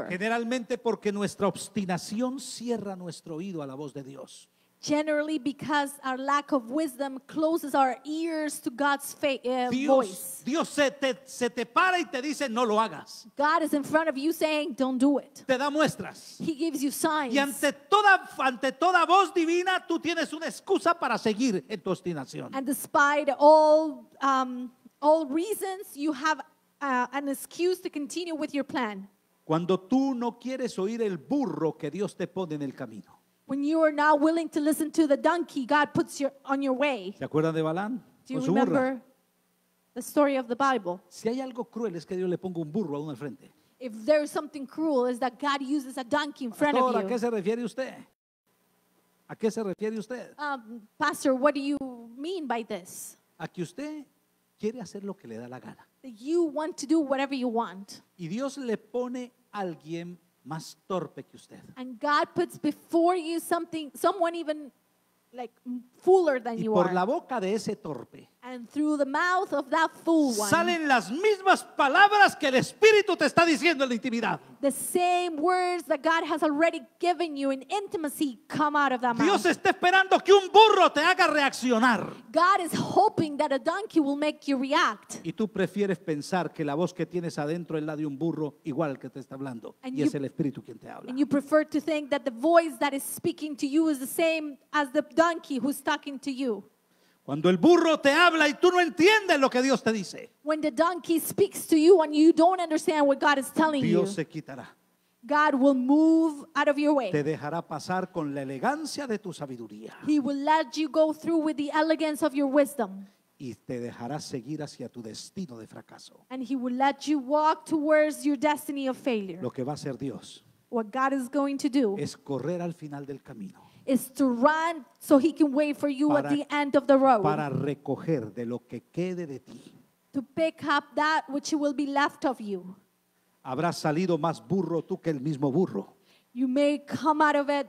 Generalmente porque nuestra obstinación cierra nuestro oído a la voz de Dios. Generally, because our lack of wisdom closes our ears to God's uh, Dios, voice. Dios se te, se te para y te dice no lo hagas. God is in front of you saying don't do it. Te da muestras. He gives you signs. Y ante toda ante toda voz divina tú tienes una excusa para seguir en tu obstinación. And despite all um, all reasons, you have uh, an excuse to continue with your plan. Cuando tú no quieres oír el burro que Dios te pone en el camino. When you are not willing to listen to the donkey, God puts you on your way. ¿Se acuerdan de Balán? Do you remember burra. the story of the Bible? Si hay algo cruel es que Dios le ponga un burro a uno al frente. If there is something cruel, is that God uses a donkey in front Pastor, ¿a of qué se refiere usted? ¿A qué se refiere usted? Um, Pastor, what do you mean by this? A que usted quiere hacer lo que le da la gana. That you want to do whatever you want, Y Dios le pone alguien más torpe que usted. And God puts before you something, someone even like fuller than Y you por are. la boca de ese torpe And through the mouth of that fool one, salen las mismas palabras que el Espíritu te está diciendo en la intimidad. The same words that God has already given you in intimacy come out of that mouth. Dios está esperando que un burro te haga reaccionar. God is hoping that a donkey will make you react. Y tú prefieres pensar que la voz que tienes adentro es la de un burro igual que te está hablando and y you, es el Espíritu quien te habla. And you prefer to think that the voice that is speaking to you is the same as the donkey who's talking to you. Cuando el burro te habla y tú no entiendes lo que Dios te dice, When the donkey speaks to you and you don't understand what God is telling Dios you, se quitará. God will move out of your Te dejará pasar con la elegancia de tu sabiduría He will let you go through with the elegance of your wisdom. y te dejará seguir hacia tu destino de fracaso. And He will let you walk towards your destiny of failure. Lo que va a hacer Dios What God is going to do es correr al final del camino is to run so he can wait for you at the end of the road. para recoger de lo que quede de ti. to pick up that which will be left of you. Habrás salido más burro tú que el mismo burro. You may come out of it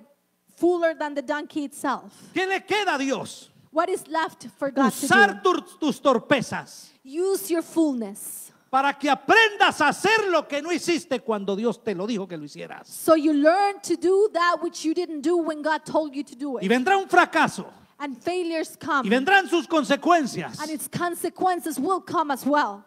fuller than the donkey itself. ¿Qué le queda a Dios? What is left for God to do? tus torpezas. Use your fullness. para que aprendas a hacer lo que no hiciste cuando Dios te lo dijo que lo hicieras. So you learn to do that which you didn't do when God told you to do it. Y vendrá un fracaso. And failures come. Y vendrán sus consecuencias. And its consequences will come as well.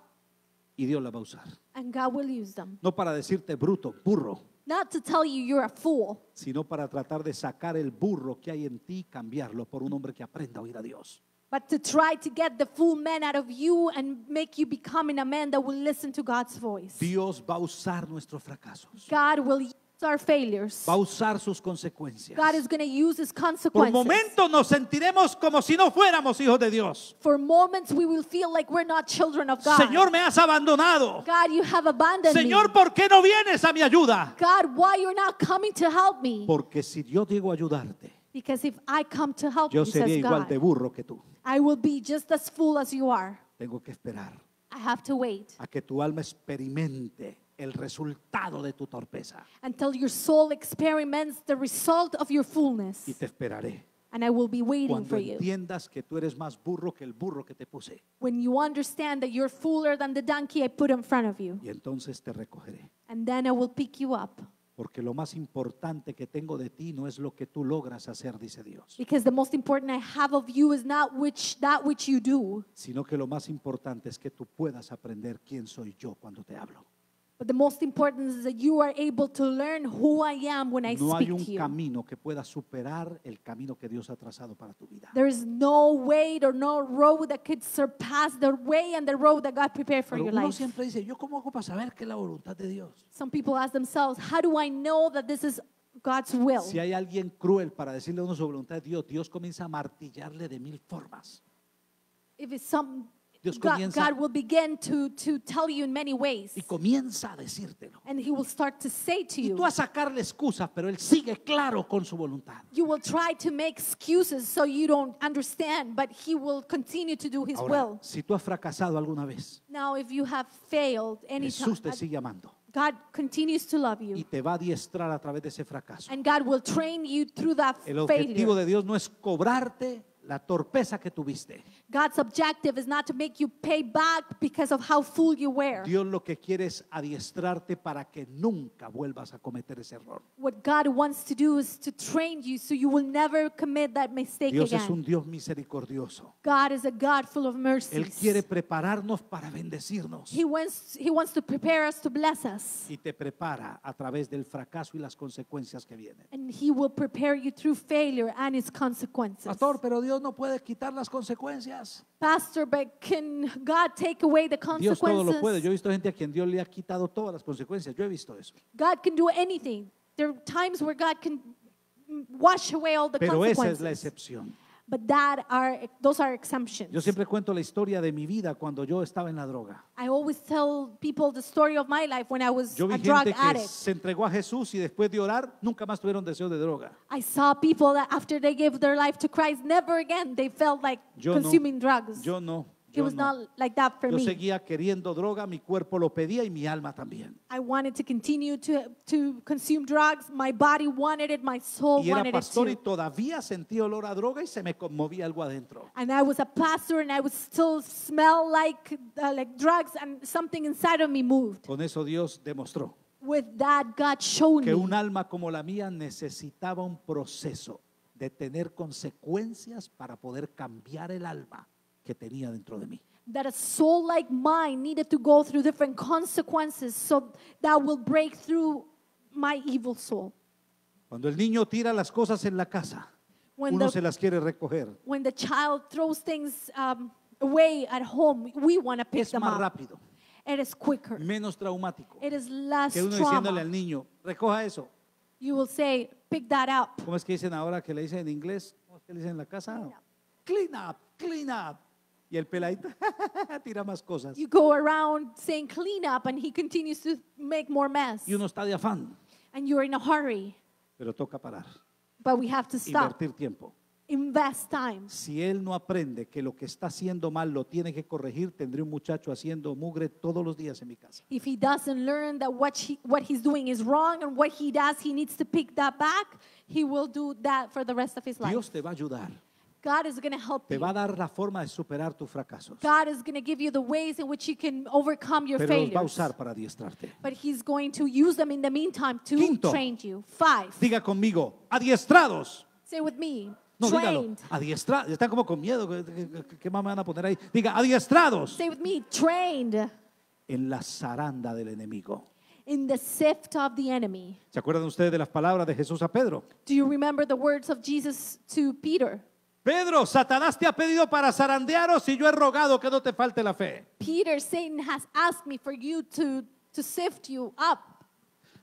Y Dios la va a usar. And God will use them. No para decirte bruto, burro. Not to tell you you're a fool. Sino para tratar de sacar el burro que hay en ti y cambiarlo por un hombre que aprenda a oír a Dios but to try to get the full man out of you and make you become a man that will listen to God's voice. Dios va a usar nuestros fracasos. God will use our failures. Va a usar sus consecuencias. God is going to use his consequences. Por momentos nos sentiremos como si no fuéramos hijos de Dios. For moments we will feel like we're not children of God. Señor, me has abandonado. God, you have abandoned Señor, me. ¿por qué no vienes a mi ayuda? God, why you're not coming to help me? Porque si yo digo ayudarte, Because if I come to help yo you, igual God, de burro que tú. I will be just as full as you are. Tengo que esperar I have to wait a que tu alma experimente el resultado de tu torpeza until your soul experiments the result of your fullness. y te esperaré. And I will be waiting Cuando for you. entiendas que tú eres más burro que el burro que te puse When you understand that you're fuller than the donkey I put in front of you, y entonces te recogeré. and then I will pick you up. Porque lo más importante que tengo de ti no es lo que tú logras hacer, dice Dios. Sino que lo más importante es que tú puedas aprender quién soy yo cuando te hablo. But the most important is that you are able to learn who I am when I No speak hay un to you. camino que pueda superar el camino que Dios ha trazado para tu vida. There is no way or no road that could surpass the way and the road that God prepared for Pero your uno life. siempre dice, ¿yo cómo hago para saber qué es la voluntad de Dios? Some people ask themselves, how do I know that this is God's will? Si hay alguien cruel para decirle a uno su voluntad de Dios, Dios comienza a martillarle de mil formas. If it's some Dios God, comienza God will begin to, to tell you in many ways. y comienza a decírtelo. And he will start to say to Y you. tú a sacarle excusas, pero él sigue claro con su voluntad. You will try to make excuses so you don't understand, but he will continue to do his Ahora, will. si tú has fracasado alguna vez, Now, if you have failed any time, Jesús te sigue amando God continues to love you. y te va a diestrar a través de ese fracaso. and God will train you through that failure. El objetivo failure. de Dios no es cobrarte la torpeza que tuviste. God's objective is not to make you pay back because of how fool you were. Dios lo que quiere es adiestrarte para que nunca vuelvas a cometer ese error. What God wants to do is to train you so you will never commit that mistake Dios again. es un Dios misericordioso. God is a God full of mercies. Él quiere prepararnos para bendecirnos. He wants he wants to prepare us to bless us. Y te prepara a través del fracaso y las consecuencias que vienen. And he will prepare you through failure and its consequences. Pastor, pero Dios no puede quitar las consecuencias. Pastor, but can God take away the Dios todo lo puede. Yo he visto gente a quien Dios le ha quitado todas las consecuencias. Yo he visto eso. God can do anything. There are times where God can wash away all the Pero consequences. esa es la excepción. But that are, those are exemptions. Yo siempre cuento la historia de mi vida cuando yo estaba en la droga. I always tell people the story of my life when I was Yo vi a drug que addict. se entregó a Jesús y después de orar nunca más tuvieron deseo de droga. I saw people that after they gave their life to Christ, never again they felt like Yo no. consuming drugs. Yo no. It Yo was no. not like that for Yo me. seguía queriendo droga, mi cuerpo lo pedía y mi alma también. I wanted to continue to, to consume drugs. My body wanted it, my soul Y era wanted it pastor y todavía sentía olor a droga y se me conmovía algo adentro. And I was a pastor and I would still smell like, uh, like drugs and something inside of me moved. Con eso Dios demostró With that, God showed que me un alma como la mía necesitaba un proceso de tener consecuencias para poder cambiar el alma que tenía dentro de mí. That a soul like mine needed to go through different consequences so that will break through my evil soul. Cuando el niño tira las cosas en la casa, when uno the, se las quiere recoger. When the child throws things um, away at home, we want to pick es them más up. rápido. It is quicker. Menos traumático. It is less que uno trauma. diciéndole al niño, recoja eso. You will say, pick that up. ¿Cómo es que dicen ahora que le dicen en inglés? ¿Cómo es que le dicen en la casa? Clean up, clean up. Clean up. Y el peladito tira más cosas. You go around saying clean up and he continues to make more mess. Y uno está de afán. And you're in a hurry. Pero toca parar. But we have to stop. Invertir tiempo. Invest time. Si él no aprende que lo que está haciendo mal lo tiene que corregir, tendré un muchacho haciendo mugre todos los días en mi casa. If he doesn't learn that what he, what he's doing is wrong and what he does he needs to pick that back, he will do that for the rest of his life. Dios te va a ayudar. God is going to help Te va a dar la forma de superar tus fracasos. God is going to give you the ways in which you can overcome your Pero los va a usar para adiestrarte. But he's going to use them in the meantime to Quinto. train you. Five. Diga conmigo, adiestrados. Say with me. No, dígalo. trained. Adiestrados. Están como con miedo. ¿Qué- qué- qué más me van a poner ahí? Diga, adiestrados. Say with me, trained En la zaranda del enemigo. in the sift of the enemy. ¿Se acuerdan ustedes de las palabras de Jesús a Pedro? Do you remember the words of Jesus to Peter? Pedro, Satanás te ha pedido para zarandearos y yo he rogado que no te falte la fe. Peter, Satan has asked me for you to, to sift you up.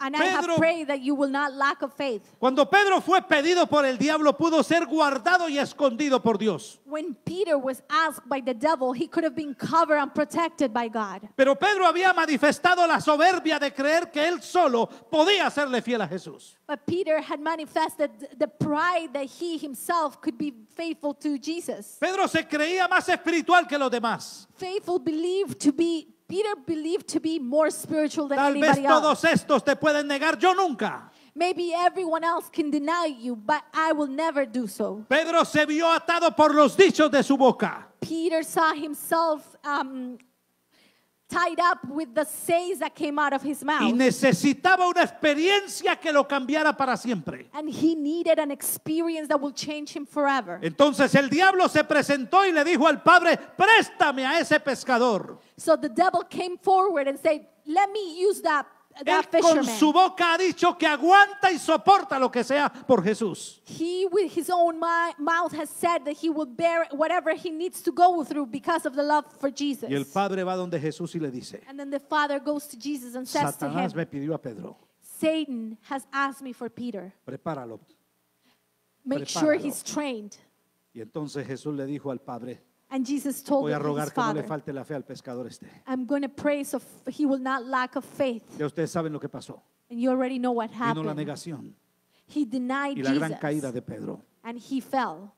And I have prayed that you will not lack of faith. cuando Pedro fue pedido por el diablo, pudo ser guardado y escondido por Dios. When Peter was asked by the devil, he could have been covered and protected by God. Pero Pedro había manifestado la soberbia de creer que él solo podía hacerle fiel a Jesús. But Peter had manifested the pride that he himself could be faithful to Jesus. Pedro se creía más espiritual que los demás. Faithful believed to be Peter believed to be more spiritual than Tal vez anybody todos else. estos te pueden negar, yo nunca. Maybe everyone else can deny you, but I will never do so. Pedro se vio atado por los dichos de su boca. Peter saw himself um, tied up with the says that came out of his mouth. Y necesitaba una experiencia que lo cambiara para siempre. And he needed an experience that will change him forever. Entonces el diablo se presentó y le dijo al padre, "Préstame a ese pescador." So the devil came forward and said, "Let me use that that Él con su boca ha dicho que aguanta y soporta lo que sea por Jesús. He with his own mouth has said that he will bear whatever he needs to go through because of the love for Jesus. Y el padre va donde Jesús y le dice, And then the father goes to Jesus and says to Satanás him, me pidió a Pedro, Satan has asked me for Peter. prepáralo. Make sure he's trained. Y entonces Jesús le dijo al padre, y Jesús dijo Voy a rogar que no le falte la fe al pescador este. Ya ustedes saben lo que pasó. you Vino la negación y la gran caída de Pedro. and he fell.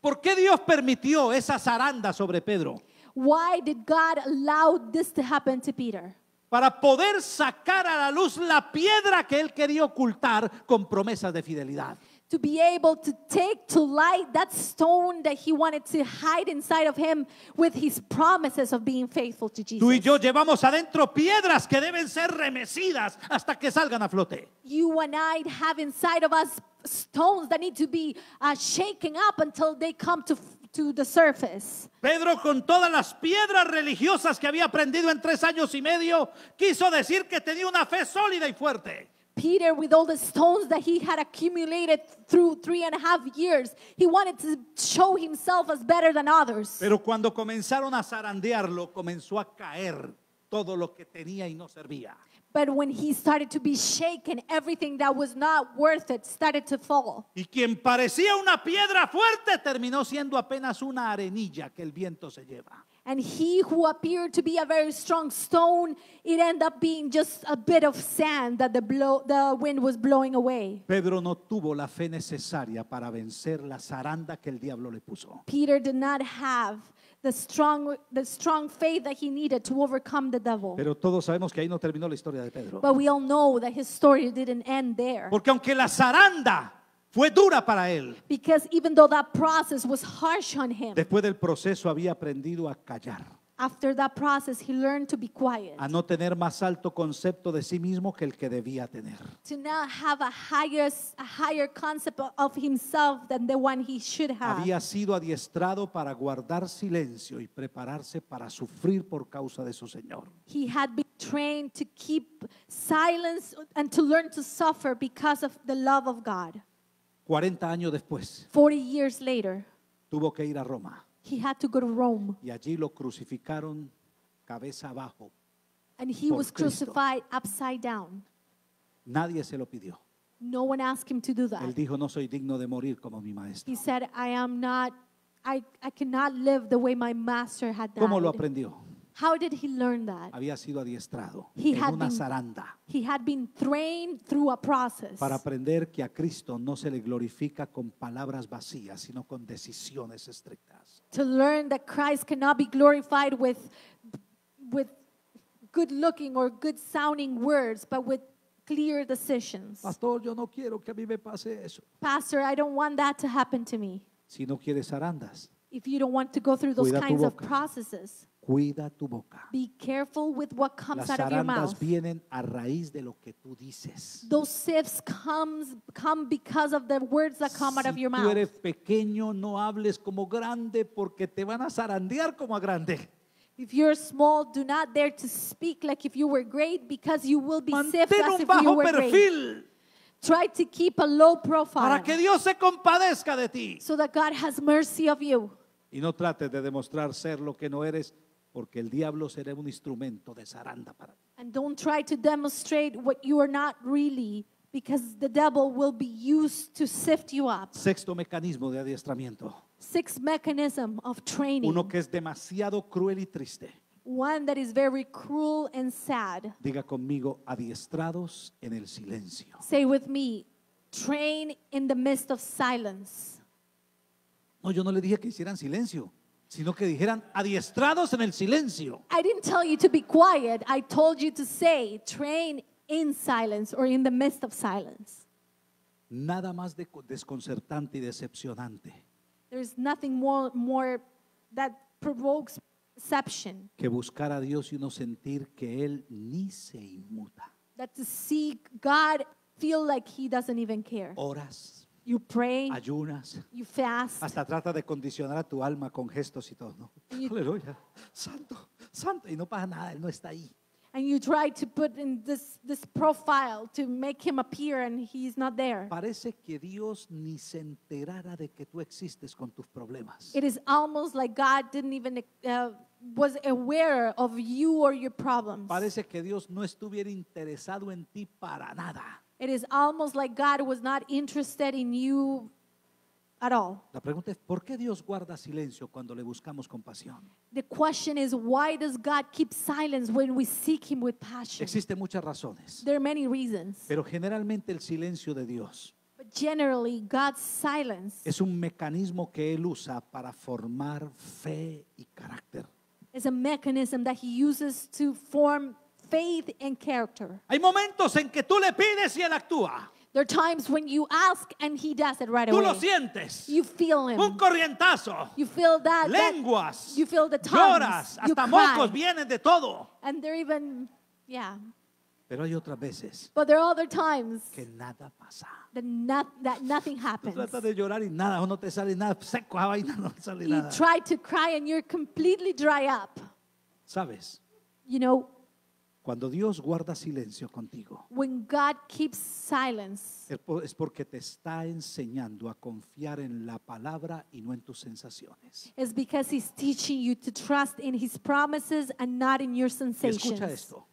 ¿Por qué Dios permitió esa zaranda sobre Pedro? Why did God allow this to happen to Peter? Para poder sacar a la luz la piedra que él quería ocultar con promesas de fidelidad to be able to take to light that stone that he wanted to hide inside of him with his promises of being faithful to Jesus. Tú y yo llevamos adentro piedras que deben ser remecidas hasta que salgan a flote. You and I have inside of us stones that need to be shaking uh, shaken up until they come to to the surface. Pedro con todas las piedras religiosas que había aprendido en tres años y medio quiso decir que tenía una fe sólida y fuerte. Peter, with all the stones that he had accumulated through three and a half years, he wanted to show himself as better than others. Pero cuando comenzaron a zarandearlo, comenzó a caer todo lo que tenía y no servía. But when he started to be shaken, everything that was not worth it started to fall. Y quien parecía una piedra fuerte terminó siendo apenas una arenilla que el viento se lleva. And he who appeared to be a very strong stone, it ended up being just a bit of sand that the, blow, the wind was blowing away. Pedro no tuvo la fe necesaria para vencer la zaranda que el diablo le puso. Peter did not have the strong, the strong faith that he needed to overcome the devil. Pero todos sabemos que ahí no terminó la historia de Pedro. But we all know that his story didn't end there. Porque aunque la zaranda Fue dura para él. Because even though that process was harsh on him, Después del proceso había aprendido a callar. After that process, he learned to be quiet. A no tener más alto concepto de sí mismo que el que debía tener. To now have a higher, a higher concept of himself than the one he should have. Había sido adiestrado para guardar silencio y prepararse para sufrir por causa de su Señor. He had been trained to keep silence and to learn to suffer because of the love of God. 40 años después, 40 years later, tuvo que ir a Roma. he had to go to Rome. Y allí lo crucificaron cabeza abajo. And he was Cristo. crucified upside down. Nadie se lo pidió. No one asked him to do that. Él dijo, no soy digno de morir como mi maestro. He said, I am not, I, I cannot live the way my master had died. ¿Cómo lo aprendió? How did he learn that? Había sido adiestrado He en had una been- zaranda He had been trained through a process para aprender que a Cristo no se le glorifica con palabras vacías, sino con decisiones estrictas. to learn that Christ cannot be glorified with with good looking or good sounding words, but with clear decisions. Pastor, yo no quiero que a mí me pase eso. Pastor, I don't want that to happen to me. Si no quieres zarandas, If you don't want to go through those kinds of processes, Cuida tu boca. Las out vienen a raíz de lo que tú dices. Those sifts comes come because of the words that come out of your Si eres pequeño, no hables como grande porque te van a zarandear como a grande. If you're small, do not dare to speak like if you were great because you will be sifted as if you bajo were great. perfil Try to keep a low profile. para que Dios se compadezca de ti. so that God has mercy of you. Y no trates de demostrar ser lo que no eres porque el diablo será un instrumento de zaranda para ti. And don't try to demonstrate what you are not really because the devil will be used to sift you up. Sexto mecanismo de adiestramiento. Sixth mechanism of training. Uno que es demasiado cruel y triste. One that is very cruel and sad. Diga conmigo adiestrados en el silencio. Say with me, train in the midst of silence. No, yo no le dije que hicieran silencio sino que dijeran adiestrados en el silencio. I didn't tell you to be quiet. I told you to say, train in silence or in the midst of silence. Nada más de- desconcertante y decepcionante There's nothing more, more that provokes deception. que buscar a Dios y uno sentir que Él ni se inmuta. that to see God feel like He doesn't even care. Horas You pray. Ayunas. You fast. Hasta trata de condicionar a tu alma con gestos y todo, ¿no? Aleluya. Santo, santo. Y no pasa nada, Él no está ahí. And you try to put in this, this profile to make him appear and he's not there. Parece que Dios ni se enterara de que tú existes con tus problemas. It is almost like God didn't even uh, was aware of you or your problems. Parece que Dios no estuviera interesado en ti para nada. It is almost like God was not interested in you at all. La pregunta es ¿por qué Dios guarda silencio cuando le buscamos con pasión? The question is why does God keep silence when we seek him with passion? Existen muchas razones, There are many reasons. pero generalmente el silencio de Dios But generally God's silence es un mecanismo que él usa para formar fe y carácter. is a mechanism that he uses to form faith and character. Hay momentos en que tú le pides y él actúa. There are times when you ask and he does it right Tú away. lo sientes. You feel him. Un corrientazo. You feel that. Lenguas. that- you feel the tongues. Lloras. you Hasta cry. mocos vienen de todo. And they're even, yeah. Pero hay otras veces But there are other times que nada pasa. that, not, that nothing Tú happens. tratas de llorar y nada, no te sale nada. Seco vaina, no sale You nada. try to cry and you're completely dry up. ¿Sabes? You know, Cuando Dios guarda silencio contigo, When God keeps silence, es porque te está enseñando a confiar en la palabra y no en tus sensaciones. porque because He's teaching you to trust in His promises and not in your sensations. esto.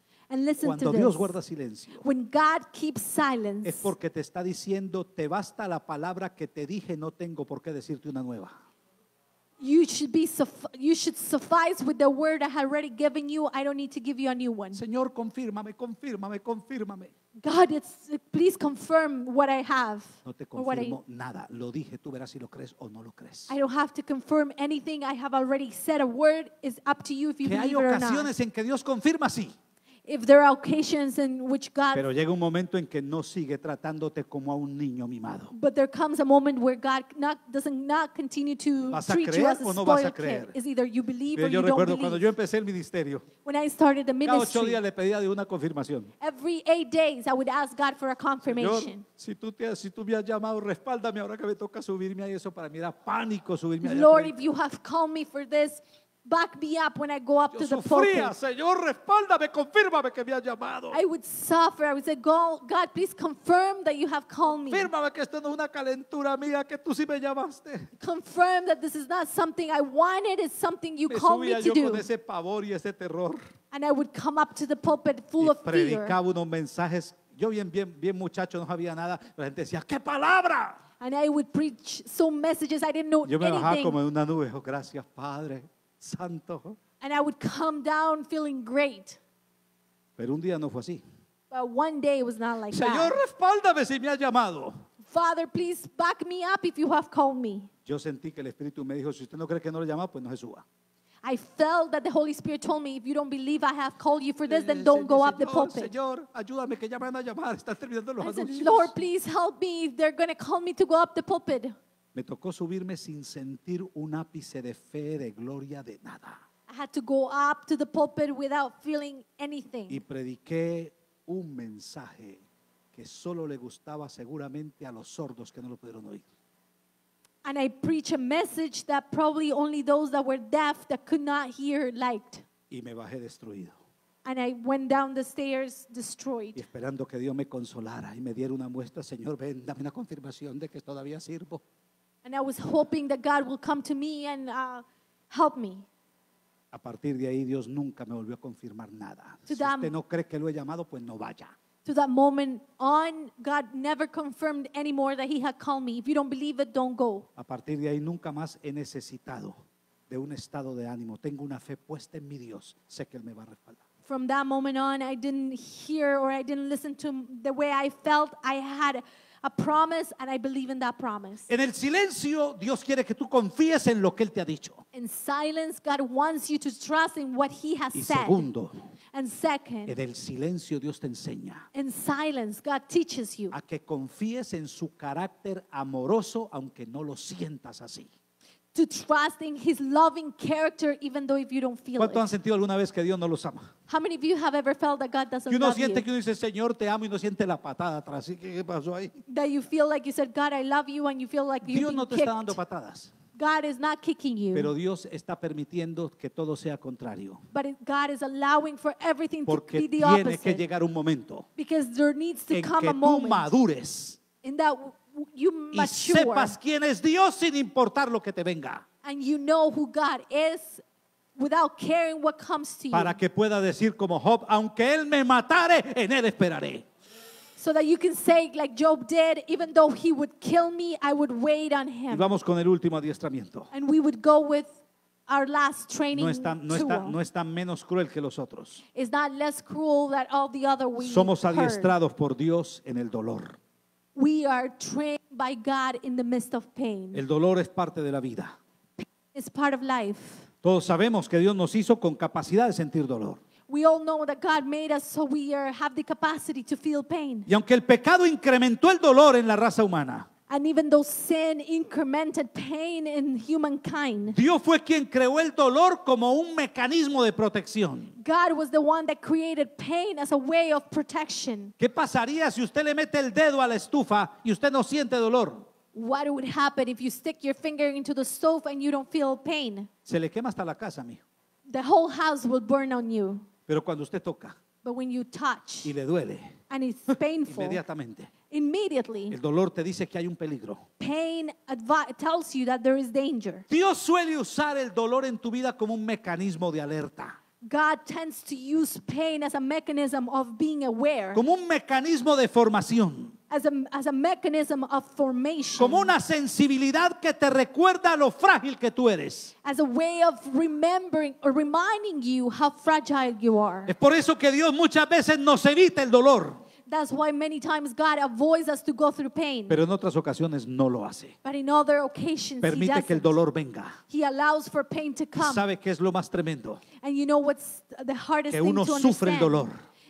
Cuando Dios guarda silencio, When God keeps silence, es porque te está diciendo, te basta la palabra que te dije, no tengo por qué decirte una nueva. You should, be you should suffice with the word I have already given you. I don't need to give you a new one. Señor, confírmame, confírmame, confírmame. God, it's, please confirm what I have. No te confirmo I, nada. Lo dije, tú verás si lo crees o no lo crees. I don't have to confirm anything. I have already said a word. It's up to you if you believe it or not. hay ocasiones en que Dios confirma sí if there are occasions in which God Pero llega un momento en que no sigue tratándote como a un niño mimado. But there comes a moment where God not, doesn't not continue to ¿Vas a treat creer you as a o no vas a spoiled creer? kid. It's either you believe or you yo don't recuerdo cuando yo empecé el ministerio, When I started the cada ocho días le pedía de una confirmación. every eight days I would ask God for a Señor, confirmation. si tú, te, si tú me has llamado, respáldame ahora que me toca subirme a eso. Para mí era pánico subirme a Lord, if you have called me for this, back me up when I go up Yo to the sufría, pulpit. Señor, respáldame, confírmame que me has llamado. I would suffer. I would say, God, God, please confirm that you have called me. calentura me Confirm that this is not something I wanted, it's something you me called me to yo do. Con ese pavor y ese terror. And I would come up to the pulpit full y of fear. unos mensajes. Yo bien, bien, bien muchacho, no sabía nada. La gente decía, ¡qué palabra! And I would preach some messages I didn't know Yo me anything. bajaba como en una nube, oh, gracias Padre santo. And I would come down feeling great. Pero un día no fue así. But one day it was not like Señor, that. respáldame si me has llamado. Father, please back me up if you have called me. Yo sentí que el Espíritu me dijo, si usted no cree que no llama, pues no se suba. I felt that the Holy Spirit told me, if you don't believe I have called you for this, then don't go up the pulpit. Señor, ayúdame que ya van a llamar, están terminando los I said, Lord, please help me. They're going to call me to go up the pulpit. Me tocó subirme sin sentir un ápice de fe, de gloria, de nada. I had to go up to the pulpit without feeling Y prediqué un mensaje que solo le gustaba seguramente a los sordos que no lo pudieron oír. And I a message that probably only those that were deaf that could not hear liked. Y me bajé destruido. Y esperando que Dios me consolara y me diera una muestra, Señor, ven, dame una confirmación de que todavía sirvo. And I was hoping that God will come to me and uh, help me. A partir de ahí Dios nunca me volvió a confirmar nada. To si that, usted no cree que lo he llamado, pues no vaya. To that moment on, God never confirmed anymore that He had called me. If you don't believe it, don't go. A partir de ahí nunca más he necesitado de un estado de ánimo. Tengo una fe puesta en mi Dios. Sé que Él me va a respaldar. From that moment on, I didn't hear or I didn't listen to the way I felt. I had En el silencio, Dios quiere que tú confíes en lo que Él te ha dicho. In Y segundo, en el silencio Dios te enseña in silence, a que confíes en su carácter amoroso aunque no lo sientas así to trust in his loving character even though if you don't feel it? han sentido alguna vez que Dios no los ama? How many of you have ever felt that God doesn't Que uno siente que uno dice, Señor, te amo y no siente la patada atrás. ¿Qué qué pasó ahí? That you feel like you said, God, I love you, and you feel like you Dios no te está dando patadas, God is not kicking you, pero Dios está permitiendo que todo sea contrario. but God is allowing for everything to Porque be the tiene que llegar un momento because there needs to en come que a tú madures in that you y sepas quién es Dios sin importar lo que te venga. and you know who God is without caring what comes to you. Para que pueda decir como Job, aunque él me matare, en él esperaré. so that you can say, like Job did, even though he would kill me, I would wait on Y him. vamos con el último adiestramiento. And we would go with our last training No es tan, no es no es tan menos cruel que los otros. It's not less cruel than all the other we Somos heard. adiestrados por Dios en el dolor. El dolor es parte de la vida. Todos sabemos que Dios nos hizo con capacidad de sentir dolor. We all know that God made us so we have the capacity to feel pain. Y aunque el pecado incrementó el dolor en la raza humana, And even though sin incremented pain in Dios fue quien creó el dolor como un mecanismo de protección. God was the one that created pain as a way of protection. ¿Qué pasaría si usted le mete el dedo a la estufa y usted no siente dolor? What would happen if you stick your finger into the stove and you don't feel pain? Se le quema hasta la casa, mijo. The whole house will burn on you. Pero cuando usted toca But when you touch, y le duele and it's painful, inmediatamente, immediately, el dolor te dice que hay un peligro. Pain tells you that there is danger. Dios suele usar el dolor en tu vida como un mecanismo de alerta. God tends to use pain as a mechanism of being aware. Como un mecanismo de formación. As a, as a mechanism of formation. Como una sensibilidad que te recuerda lo frágil que tú eres. As a way of remembering or reminding you how fragile you are. Es por eso que Dios muchas veces nos evita el dolor. That's why many times God avoids us to go through pain. Pero en otras ocasiones no lo hace. But in other occasions Permite he que el dolor venga. He allows for pain to come. ¿Sabe qué es lo más tremendo? And you know what's the hardest que uno thing to sufre el dolor.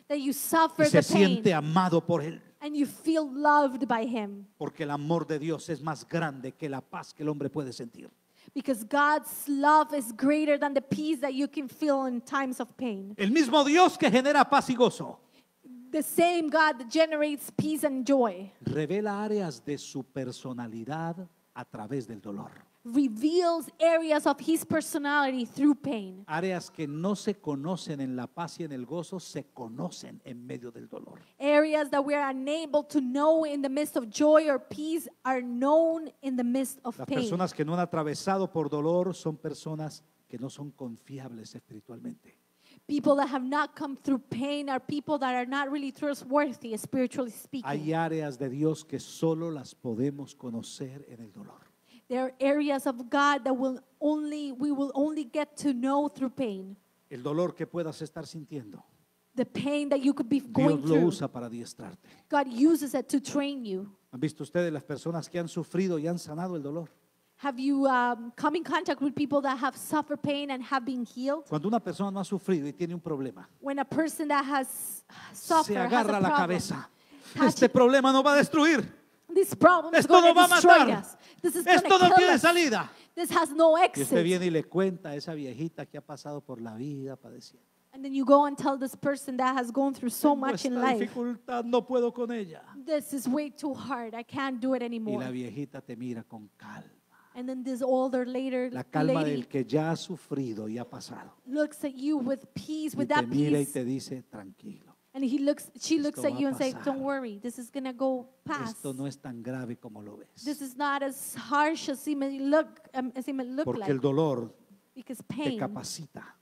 That you suffer y se the pain. siente amado por él. And you feel loved by him. Porque el amor de Dios es más grande que la paz que el hombre puede sentir. Because God's love is greater than the peace that you can feel in times of pain. El mismo Dios que genera paz y gozo the peace joy. Revela áreas de su personalidad a través del dolor. Reveals areas of his personality through pain. Áreas que no se conocen en la paz y en el gozo se conocen en medio del dolor. Areas that we are unable to know in the midst of joy or peace are known in the midst of Las personas que no han atravesado por dolor son personas que no son confiables espiritualmente. People that have not come through pain are people that are not really trustworthy, spiritually speaking. Hay áreas de Dios que solo las podemos conocer en el dolor. There are areas of God that will only we will only get to know through pain. El dolor que puedas estar sintiendo. The pain that you could be going Dios lo usa para adiestrarte. God uses it to train you. ¿Han visto ustedes las personas que han sufrido y han sanado el dolor? Have you um, come in contact with people that have suffered pain and have been healed? Cuando una persona no ha sufrido y tiene un problema, When a person that has se suffered has a la problem, cabeza. Touch Este problema nos va a destruir. this problem Esto no va a matar. This is Esto no tiene us. salida. This has no Y exit. usted viene y le cuenta a esa viejita que ha pasado por la vida padeciendo. And then you go and tell this person that has gone through so much in esta life. dificultad, no puedo con ella. This is way too hard. I can't do it anymore. Y la viejita te mira con calma. And then this older later la calma lady del que ya ha sufrido y ha pasado. looks at you with peace, Y te that mira y te dice, tranquilo, And he looks, she looks at you and says, "Don't worry, this is gonna go past. esto no es tan grave como lo ves. This is not as harsh as it may look, um, as it may look Porque el dolor te capacita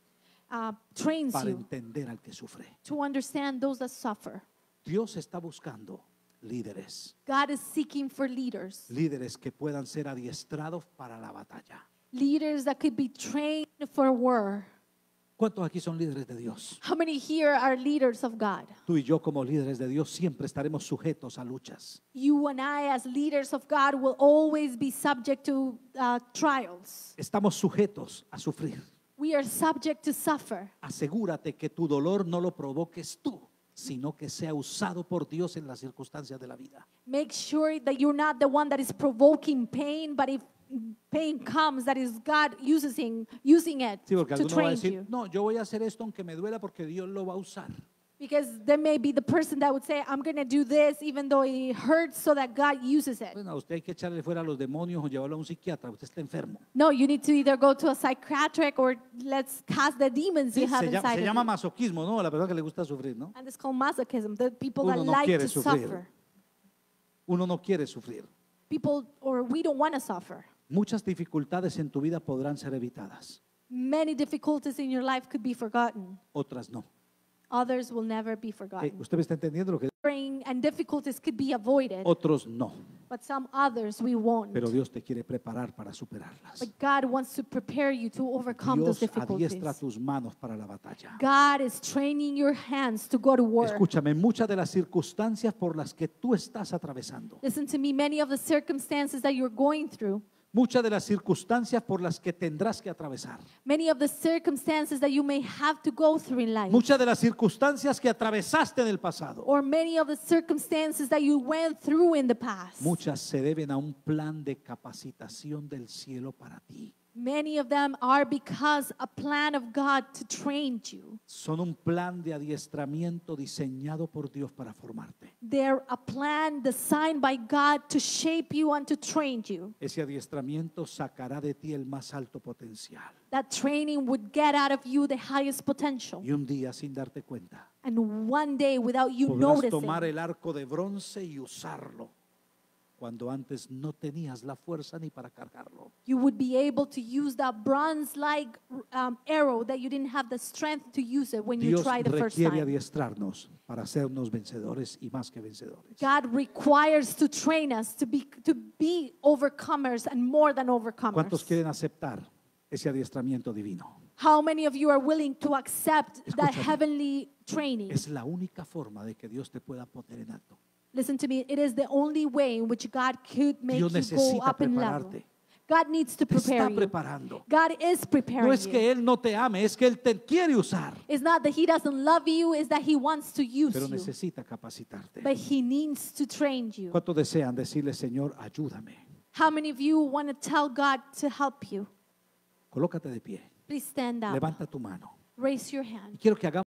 uh, trains para you entender al que sufre. to understand those that suffer. Dios está buscando líderes. God is seeking for leaders. Líderes que puedan ser adiestrados para la batalla. Leaders that could be trained for war. ¿Cuántos aquí son líderes de Dios? How many here are leaders of God? Tú y yo como líderes de Dios siempre estaremos sujetos a luchas. You and I as leaders of God will always be subject to uh, trials. Estamos sujetos a sufrir. We are subject to suffer. Asegúrate que tu dolor no lo provoques tú sino que sea usado por Dios en las circunstancias de la vida. Make sure that you're not the one that is provoking pain, but if pain comes, that is God using, using it sí, to train decir, you. no, yo voy a hacer esto aunque me duela porque Dios lo va a usar. Because there may be the person that would say, I'm going to do this even though it hurts so that God uses it. Bueno, usted hay que echarle fuera a los demonios o llevarlo a un psiquiatra. Usted está enfermo. No, you need to either go to a psychiatric or let's cast the demons you have inside llama, inside. se llama masoquismo, ¿no? la persona que le gusta sufrir, ¿no? And it's called masochism, the people that no like to sufrir. suffer. Uno no quiere sufrir. People, or we don't want to suffer. Muchas dificultades en tu vida podrán ser evitadas, Many difficulties in your life could be forgotten, otras no. Others will never be Eh, forgotten. ¿Usted me está entendiendo lo que and difficulties could be avoided, Otros no, but some others we won't. pero Dios te quiere preparar para superarlas. But God wants to prepare you to overcome those Dios adiestra difficulties. tus manos para la batalla. God is training your hands to go to war. Escúchame, muchas de las circunstancias por las que tú estás atravesando Listen to me, many of the circumstances that you're going through muchas de las circunstancias por las que tendrás que atravesar. Many of the circumstances that you may have to go through in life. Muchas de las circunstancias que atravesaste en el pasado. Or many of the circumstances that you went through in the past. Muchas se deben a un plan de capacitación del cielo para ti. Many of them are because a plan of God to train you. Son un plan de adiestramiento diseñado por Dios para formarte. They're a plan designed by God to shape you and to train you. Ese adiestramiento sacará de ti el más alto potencial. That training would get out of you the highest potential. Y un día sin darte cuenta. And one day without you noticing. noticing. tomar el arco de bronce y usarlo cuando antes no tenías la fuerza ni para cargarlo. You would be able to use that bronze-like um, arrow that you didn't have the strength to use it when Dios you tried the first time. Dios requiere adiestrarnos para hacernos vencedores y más que vencedores. God requires to train us to be to be overcomers and more than overcomers. ¿Cuántos quieren aceptar ese adiestramiento divino? How many of you are willing to accept Escúchame, that heavenly training? Es la única forma de que Dios te pueda poner en alto. Listen to me, it is the only way in which God could make Dios you go up in level. God needs to prepare está preparando. You. God is preparing no es que él no te ame, es que él te quiere usar. It's not that he doesn't love you, it's that he wants to use Pero necesita you. capacitarte. But he needs to train you. desean decirle, Señor, ayúdame? How many of you want to tell God to help you? Colócate de pie. Please stand up. Levanta tu mano. Raise your hand. Y quiero que hagamos